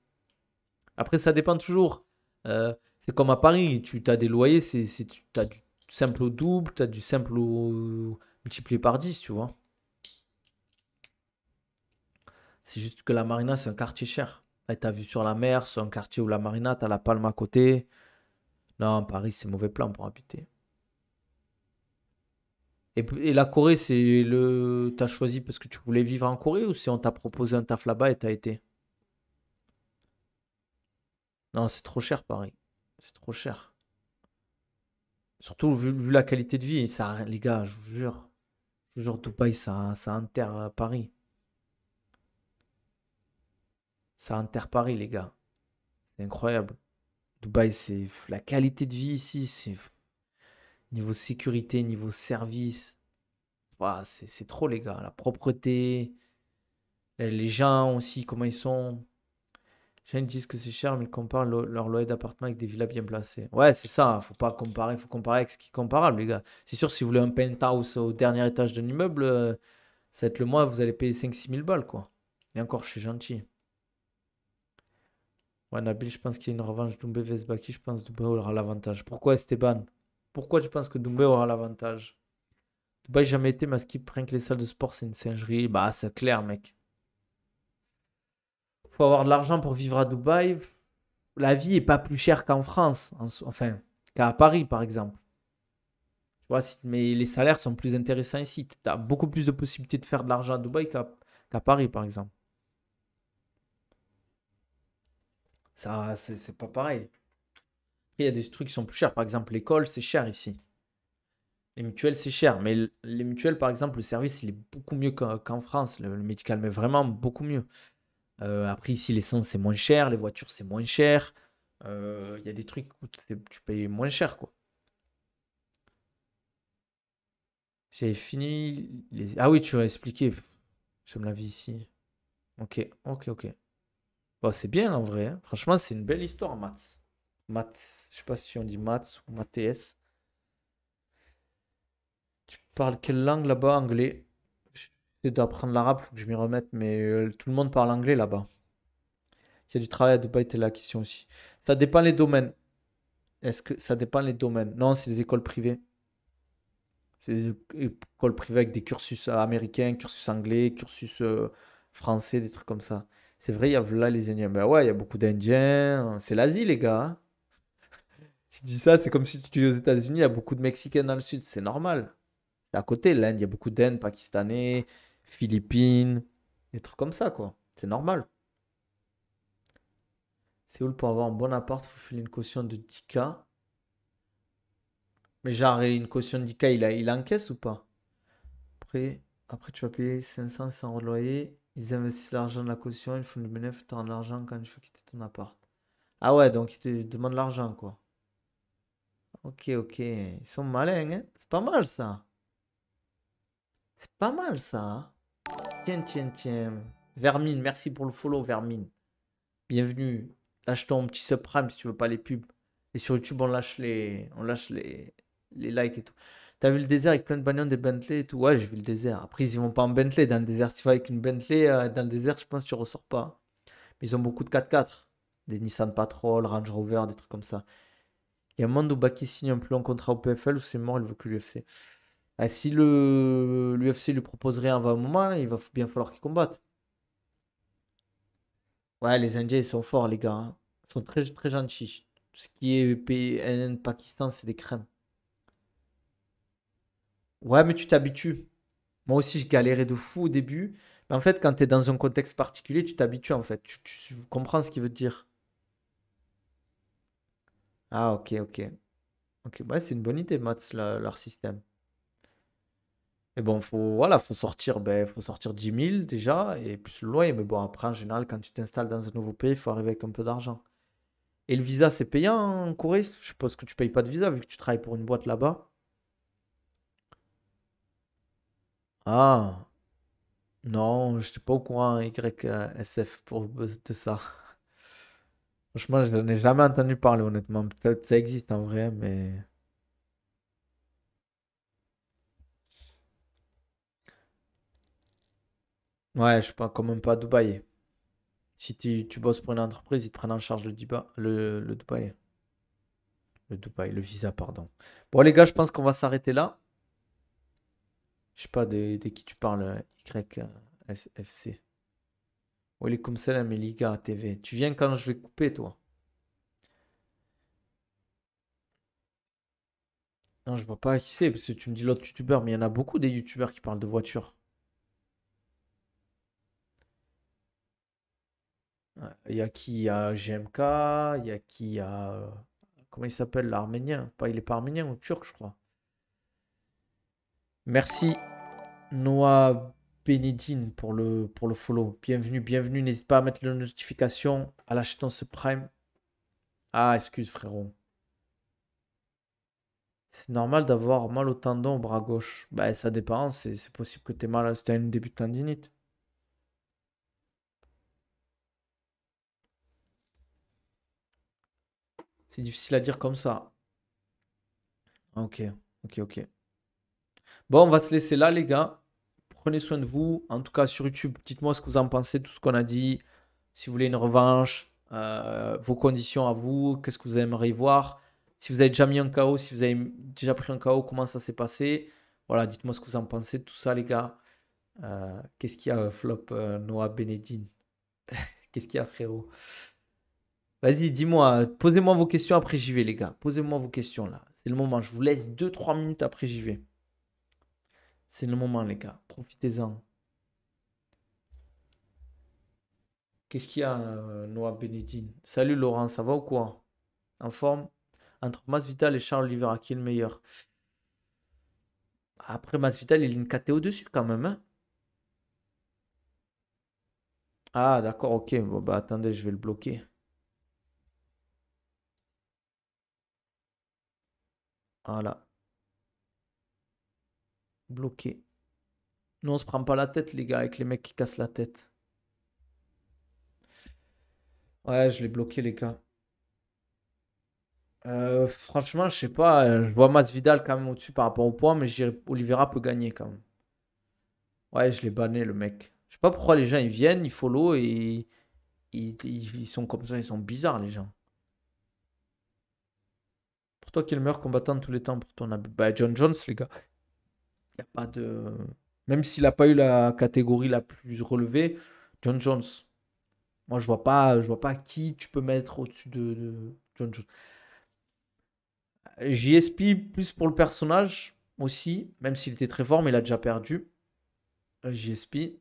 Après, ça dépend toujours. Euh, c'est comme à Paris, tu as des loyers, c'est, tu as du simple au double, tu as du simple au multiplié par 10, tu vois. C'est juste que la marina, c'est un quartier cher. Eh, t'as vu sur la mer, sur un quartier où la marina, t'as la palme à côté. Non, Paris, c'est mauvais plan pour habiter. Et, la Corée, c'est le. T'as choisi parce que tu voulais vivre en Corée ou si on t'a proposé un taf là-bas et t'as été Non, c'est trop cher, Paris. C'est trop cher. Surtout vu, la qualité de vie. Ça, les gars, je vous jure. Je vous jure, Dubaï, ça, ça enterre euh, Paris ça enterre Paris, les gars. C'est incroyable. Dubaï, c'est la qualité de vie ici, c'est niveau sécurité, niveau service. c'est trop, les gars. La propreté, les gens aussi, comment ils sont. Les gens disent que c'est cher, mais ils comparent leur loyer d'appartement avec des villas bien placées. Ouais, c'est ça. Faut pas comparer. Faut comparer avec ce qui est comparable, les gars. C'est sûr, si vous voulez un penthouse au dernier étage d'un immeuble, euh, ça va être le mois, vous allez payer 5-6 000 balles, quoi. Et encore, je suis gentil. Ouais, Nabil, je pense qu'il y a une revanche. Doumbé Vesbaki, je pense que Doumbé aura l'avantage. Pourquoi Esteban Pourquoi tu penses que Doumbé aura l'avantage Dubaï, jamais été, mais skip que les salles de sport, c'est une singerie. Bah, c'est clair, mec. Faut avoir de l'argent pour vivre à Dubaï. La vie est pas plus chère qu'en France, enfin, qu'à Paris, par exemple. Tu vois, mais les salaires sont plus intéressants ici. Tu as beaucoup plus de possibilités de faire de l'argent à Dubaï qu'à Paris, par exemple. Ça, c'est pas pareil. Il y a des trucs qui sont plus chers. Par exemple, l'école, c'est cher ici. Les mutuelles, c'est cher. Mais les mutuelles, par exemple, le service, il est beaucoup mieux qu'en France. Le, médical, mais vraiment beaucoup mieux. Euh, après, ici, l'essence, c'est moins cher. Les voitures, c'est moins cher. Euh, il y a des trucs où tu payes moins cher, quoi. J'ai fini les... Ah oui, tu as expliqué. J'aime la vie ici. Ok, ok, ok. Bah, c'est bien en vrai. Hein. Franchement, c'est une belle histoire, Maths. Maths. Je sais pas si on dit Maths ou maths. Tu parles quelle langue là-bas Anglais. J'essaie d'apprendre l'arabe, faut que je m'y remette, mais euh, tout le monde parle anglais là-bas. Il y a du travail à Dubaï, la question aussi. Ça dépend les domaines. Est-ce que ça dépend les domaines Non, c'est des écoles privées. C'est des écoles privées avec des cursus euh, américains, cursus anglais, cursus euh, français, des trucs comme ça. C'est vrai, il y a là les Indiens. Ben ouais, il y a beaucoup d'Indiens. C'est l'Asie, les gars. Hein. tu dis ça, c'est comme si tu dis aux États-Unis, il y a beaucoup de Mexicains dans le sud. C'est normal. À côté, l'Inde, il y a beaucoup d'Inde, Pakistanais, Philippines, des trucs comme ça, quoi. C'est normal. C'est où pour avoir un bon appart, il faut filer une caution de 10K. Mais genre, une caution de 10K, il, a, il encaisse ou pas après, après, tu vas payer 500, sans loyer. Ils investissent l'argent de la caution, ils font du bénéfice, tu l'argent quand tu veux quitter ton appart. Ah ouais, donc ils te demandent l'argent, quoi. Ok, ok. Ils sont malins, hein C'est pas mal, ça. C'est pas mal, ça. Hein. Tiens, tiens, tiens. Vermine, merci pour le follow, Vermine. Bienvenue. Lâche ton petit subprime si tu veux pas les pubs. Et sur YouTube, on lâche les, on lâche les, les likes et tout. T'as vu le désert avec plein de bagnons des Bentley et tout. Ouais, j'ai vu le désert. Après, ils vont pas en Bentley. Dans le désert, si tu vas avec une Bentley, euh, dans le désert, je pense que tu ressors pas. Mais ils ont beaucoup de 4x4. Des Nissan Patrol, Range Rover, des trucs comme ça. Il y a un monde où Baki signe un plus long contrat au PFL ou c'est mort, il veut que l'UFC. Ah, si le l'UFC lui propose rien proposerait un moment, il va bien falloir qu'il combatte. Ouais, les Indiens, ils sont forts, les gars. Hein. Ils sont très, très gentils. Tout ce qui est PN, Pakistan, c'est des crèmes. Ouais, mais tu t'habitues. Moi aussi, je galérais de fou au début. Mais en fait, quand tu es dans un contexte particulier, tu t'habitues en fait. Tu, comprends ce qu'il veut dire. Ah, ok, ok. Ok, ouais, bah, c'est une bonne idée, Mats, leur système. Mais bon, faut, voilà, faut sortir, ben, faut sortir 10 000 déjà, et plus loin. loyer. Mais bon, après, en général, quand tu t'installes dans un nouveau pays, il faut arriver avec un peu d'argent. Et le visa, c'est payant hein, en Corée Je suppose que tu payes pas de visa vu que tu travailles pour une boîte là-bas. Ah, non, je suis pas au courant YSF euh, pour de ça. Franchement, je n'en ai jamais entendu parler, honnêtement. Peut-être que ça existe en vrai, mais. Ouais, je suis pas, quand même pas à Dubaï. Si tu, bosses pour une entreprise, ils te prennent en charge le, le, le Dubaï. Le Dubaï, le visa, pardon. Bon, les gars, je pense qu'on va s'arrêter là. Je sais pas de, qui tu parles, YFC. Walaikum salam Eliga TV. Tu viens quand je vais couper, toi Non, je vois pas qui c'est, parce que tu me dis l'autre youtubeur, mais il y en a beaucoup des youtubeurs qui parlent de voitures. Il y a qui Il a GMK, il y a qui a. Comment il s'appelle L'Arménien. il est pas arménien ou turc, je crois. Merci. Noah Benedine pour le, pour le follow. Bienvenue, bienvenue. N'hésite pas à mettre la notification, à dans ce prime. Ah, excuse frérot. C'est normal d'avoir mal au tendon au bras gauche. Bah, ça dépend. C'est possible que tu aies mal si une début de tendinite. C'est difficile à dire comme ça. Ah, ok, ok, ok. Bon, on va se laisser là, les gars prenez soin de vous. En tout cas, sur YouTube, dites-moi ce que vous en pensez, tout ce qu'on a dit. Si vous voulez une revanche, euh, vos conditions à vous, qu'est-ce que vous aimeriez voir. Si vous avez déjà mis un chaos, si vous avez déjà pris un chaos, comment ça s'est passé. Voilà, dites-moi ce que vous en pensez de tout ça, les gars. Euh, qu'est-ce qu'il y a, euh, Flop Noah Benedine Qu'est-ce qu'il y a, frérot Vas-y, dis-moi, posez-moi vos questions, après j'y vais, les gars. Posez-moi vos questions, là. C'est le moment. Je vous laisse 2-3 minutes, après j'y vais. C'est le moment, les gars. Profitez-en. Qu'est-ce qu'il y a, euh, Noah Benedine Salut Laurent, ça va ou quoi En forme Entre vital et Charles Oliveira, qui est le meilleur Après vital il est une au dessus quand même. Hein? ah, d'accord, ok. bah attendez, je vais le bloquer. Voilà. Bloqué. Nous, on se prend pas la tête, les gars, avec les mecs qui cassent la tête. Ouais, je l'ai bloqué, les gars. Euh, franchement, je sais pas. Euh, je vois Mats Vidal quand même au-dessus par rapport au poids, mais Olivera peut gagner quand même. Ouais, je l'ai banné, le mec. Je sais pas pourquoi les gens ils viennent, ils follow et ils, ils, sont comme ça, ils sont bizarres, les gens. Pour toi, qui est le meilleur combattant de tous les temps pour ton Bah, John Jones, les gars pas de. Même s'il n'a pas eu la catégorie la plus relevée, John Jones. Moi, je vois pas, je vois pas qui tu peux mettre au-dessus de, John Jones. JSP plus pour le personnage aussi, même s'il était très fort, mais il a déjà perdu. Euh, JSP.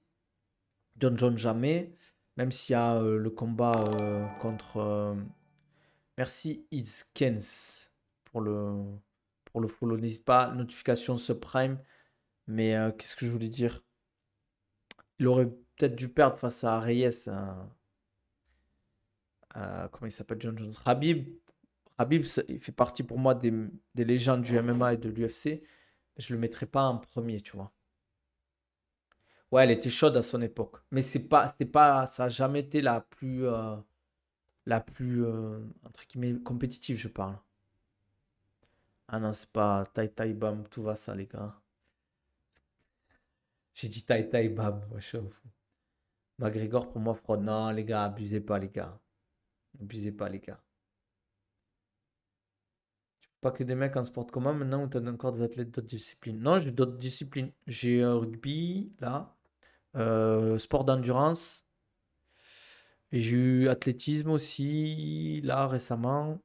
John Jones jamais. Même s'il y a euh, le combat euh, contre. merci It's Kens pour le, pour le follow. N'hésite pas, notification subprime. Mais euh, qu'est-ce que je voulais dire Il aurait peut-être dû perdre face à Reyes. comment il s'appelle John Jones Habib. Habib, il fait partie pour moi des, légendes du MMA et de l'UFC. Je ne le mettrais pas en premier, tu vois. Ouais, elle était chaude à son époque. Mais c'est pas, c'était pas, ça n'a jamais été la plus, euh, la plus, euh, compétitive, je parle. Ah non, c'est pas Tai Tai bam, tout va ça, les gars. J'ai dit suis fou. bam, McGregor pour moi fraude. Non les gars, abusez pas les gars. Abusez pas les gars. Pas que des mecs en sport commun maintenant où tu as encore des athlètes d'autres disciplines. Non, j'ai d'autres disciplines. J'ai rugby, là, euh, sport d'endurance. J'ai eu athlétisme aussi, là, récemment.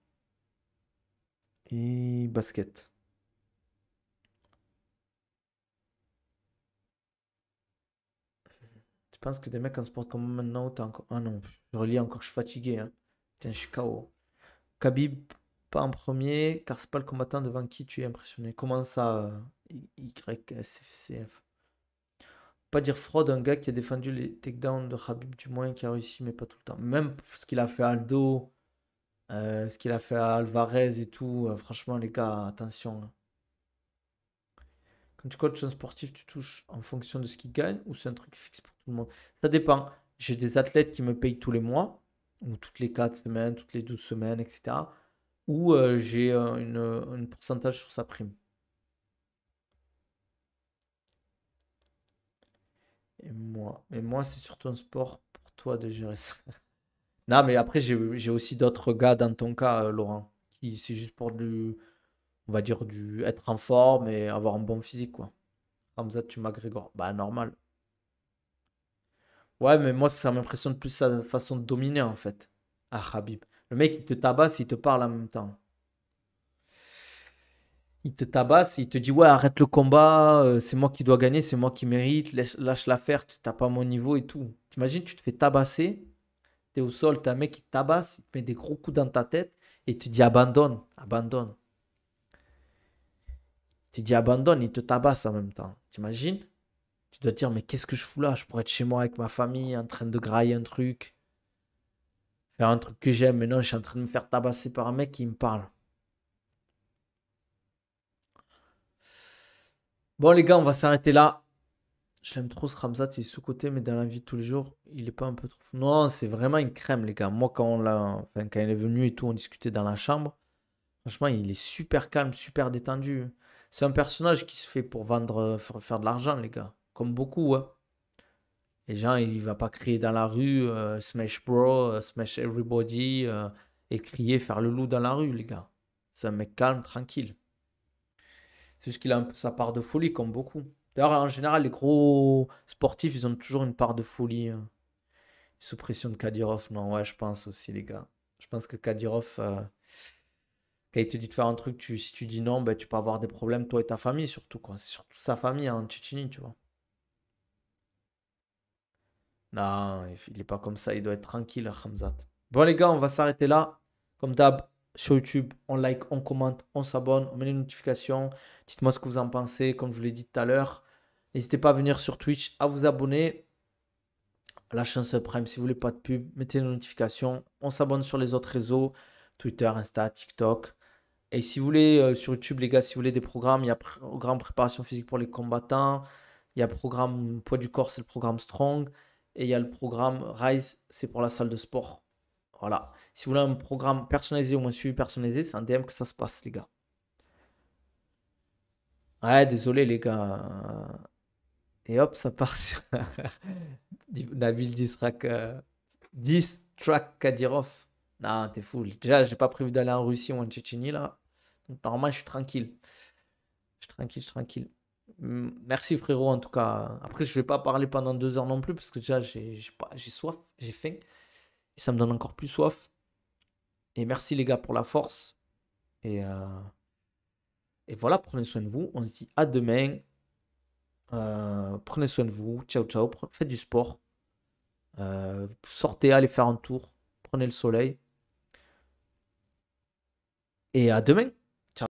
Et basket. que des mecs en sport comme maintenant, t'as encore. Ah non, je relis encore, je suis fatigué. Hein. je suis KO. Khabib, pas en premier, car c'est pas le combattant devant qui tu es impressionné. Comment ça, euh, y YSFCF Pas dire fraude, un gars qui a défendu les takedowns de Khabib, du moins, qui a réussi, mais pas tout le temps. Même ce qu'il a fait Aldo, euh, ce qu'il a fait à Alvarez et tout. Euh, franchement, les gars, attention. Hein. Quand tu coaches un sportif, tu touches en fonction de ce qui gagne ou c'est un truc fixe pour ça dépend. J'ai des athlètes qui me payent tous les mois, ou toutes les 4 semaines, toutes les 12 semaines, etc. Ou euh, j'ai euh, euh, un une, pourcentage sur sa prime. Et moi, mais moi c'est surtout un sport pour toi de gérer ça. non, mais après, j'ai aussi d'autres gars dans ton cas, Laurent, qui c'est juste pour du, on va dire, du être en forme et avoir un bon physique, quoi. ça tu m'agrégores. Bah, normal. Ouais, mais moi, ça m'impressionne plus sa façon de dominer, en fait. Ah, Habib. Le mec, il te tabasse, il te parle en même temps. Il te tabasse, il te dit Ouais, arrête le combat, euh, c'est moi qui dois gagner, c'est moi qui mérite, lâche, l'affaire, tu n'as pas mon niveau et tout. T'imagines, tu te fais tabasser, tu es au sol, tu as un mec qui te tabasse, il te met des gros coups dans ta tête et tu te Abandonne, abandonne. Tu dis abandonne, il te tabasse en même temps. T'imagines tu dois dire, mais qu'est-ce que je fous là Je pourrais être chez moi avec ma famille en train de grailler un truc, faire un truc que j'aime, mais non, je suis en train de me faire tabasser par un mec qui me parle. Bon, les gars, on va s'arrêter là. Je l'aime trop ce Ramzat, il est sous-côté, mais dans la vie de tous les jours, il n'est pas un peu trop. fou. Non, c'est vraiment une crème, les gars. Moi, quand, quand il est venu et tout, on discutait dans la chambre. Franchement, il est super calme, super détendu. C'est un personnage qui se fait pour vendre, euh, faire de l'argent, les gars comme beaucoup. Hein. Les gens, il ne va pas crier dans la rue, euh, smash bro, euh, smash everybody, euh, et crier, faire le loup dans la rue, les gars. C'est un mec calme, tranquille. C'est ce qu'il a sa part de folie, comme beaucoup. D'ailleurs, en général, les gros sportifs, ils ont toujours une part de folie. Hein. Sous pression de Kadirov, non, ouais, je pense aussi, les gars. Je pense que Kadirov, quand il te dit de faire un truc, si tu dis non, ben, tu peux avoir des problèmes, toi et ta famille, surtout. C'est surtout sa famille hein, en Tchétchénie, tu vois. Non, il n'est pas comme ça, il doit être tranquille, Hamzat. Bon les gars, on va s'arrêter là. Comme d'hab, sur YouTube, on like, on commente, on s'abonne, on met les notifications. Dites-moi ce que vous en pensez, comme je vous l'ai dit tout à l'heure. N'hésitez pas à venir sur Twitch, à vous abonner. La chance Prime, si vous voulez pas de pub, mettez les notifications. On s'abonne sur les autres réseaux, Twitter, Insta, TikTok. Et si vous voulez, euh, sur YouTube, les gars, si vous voulez des programmes, il y a programme préparation physique pour les combattants, il y a programme poids du corps, c'est le programme Strong. Et il y a le programme Rise, c'est pour la salle de sport. Voilà. Si vous voulez un programme personnalisé ou un suivi personnalisé, c'est un DM que ça se passe, les gars. Ouais, désolé, les gars. Et hop, ça part sur Nabil Distrak, 10 euh, Distrak Kadirov. Non, t'es fou. Déjà, j'ai pas prévu d'aller en Russie ou en Tchétchénie, là. Donc, normalement, je suis tranquille. Je suis tranquille, je suis tranquille. Merci frérot, en tout cas. Après, je vais pas parler pendant deux heures non plus, parce que déjà, j'ai soif, j'ai faim. Et ça me donne encore plus soif. Et merci les gars pour la force. Et, euh, voilà, prenez soin de vous. On se dit à demain. Euh, prenez soin de vous. Ciao, ciao. Faites du sport. Euh, sortez, allez faire un tour. Prenez le soleil. Et à demain.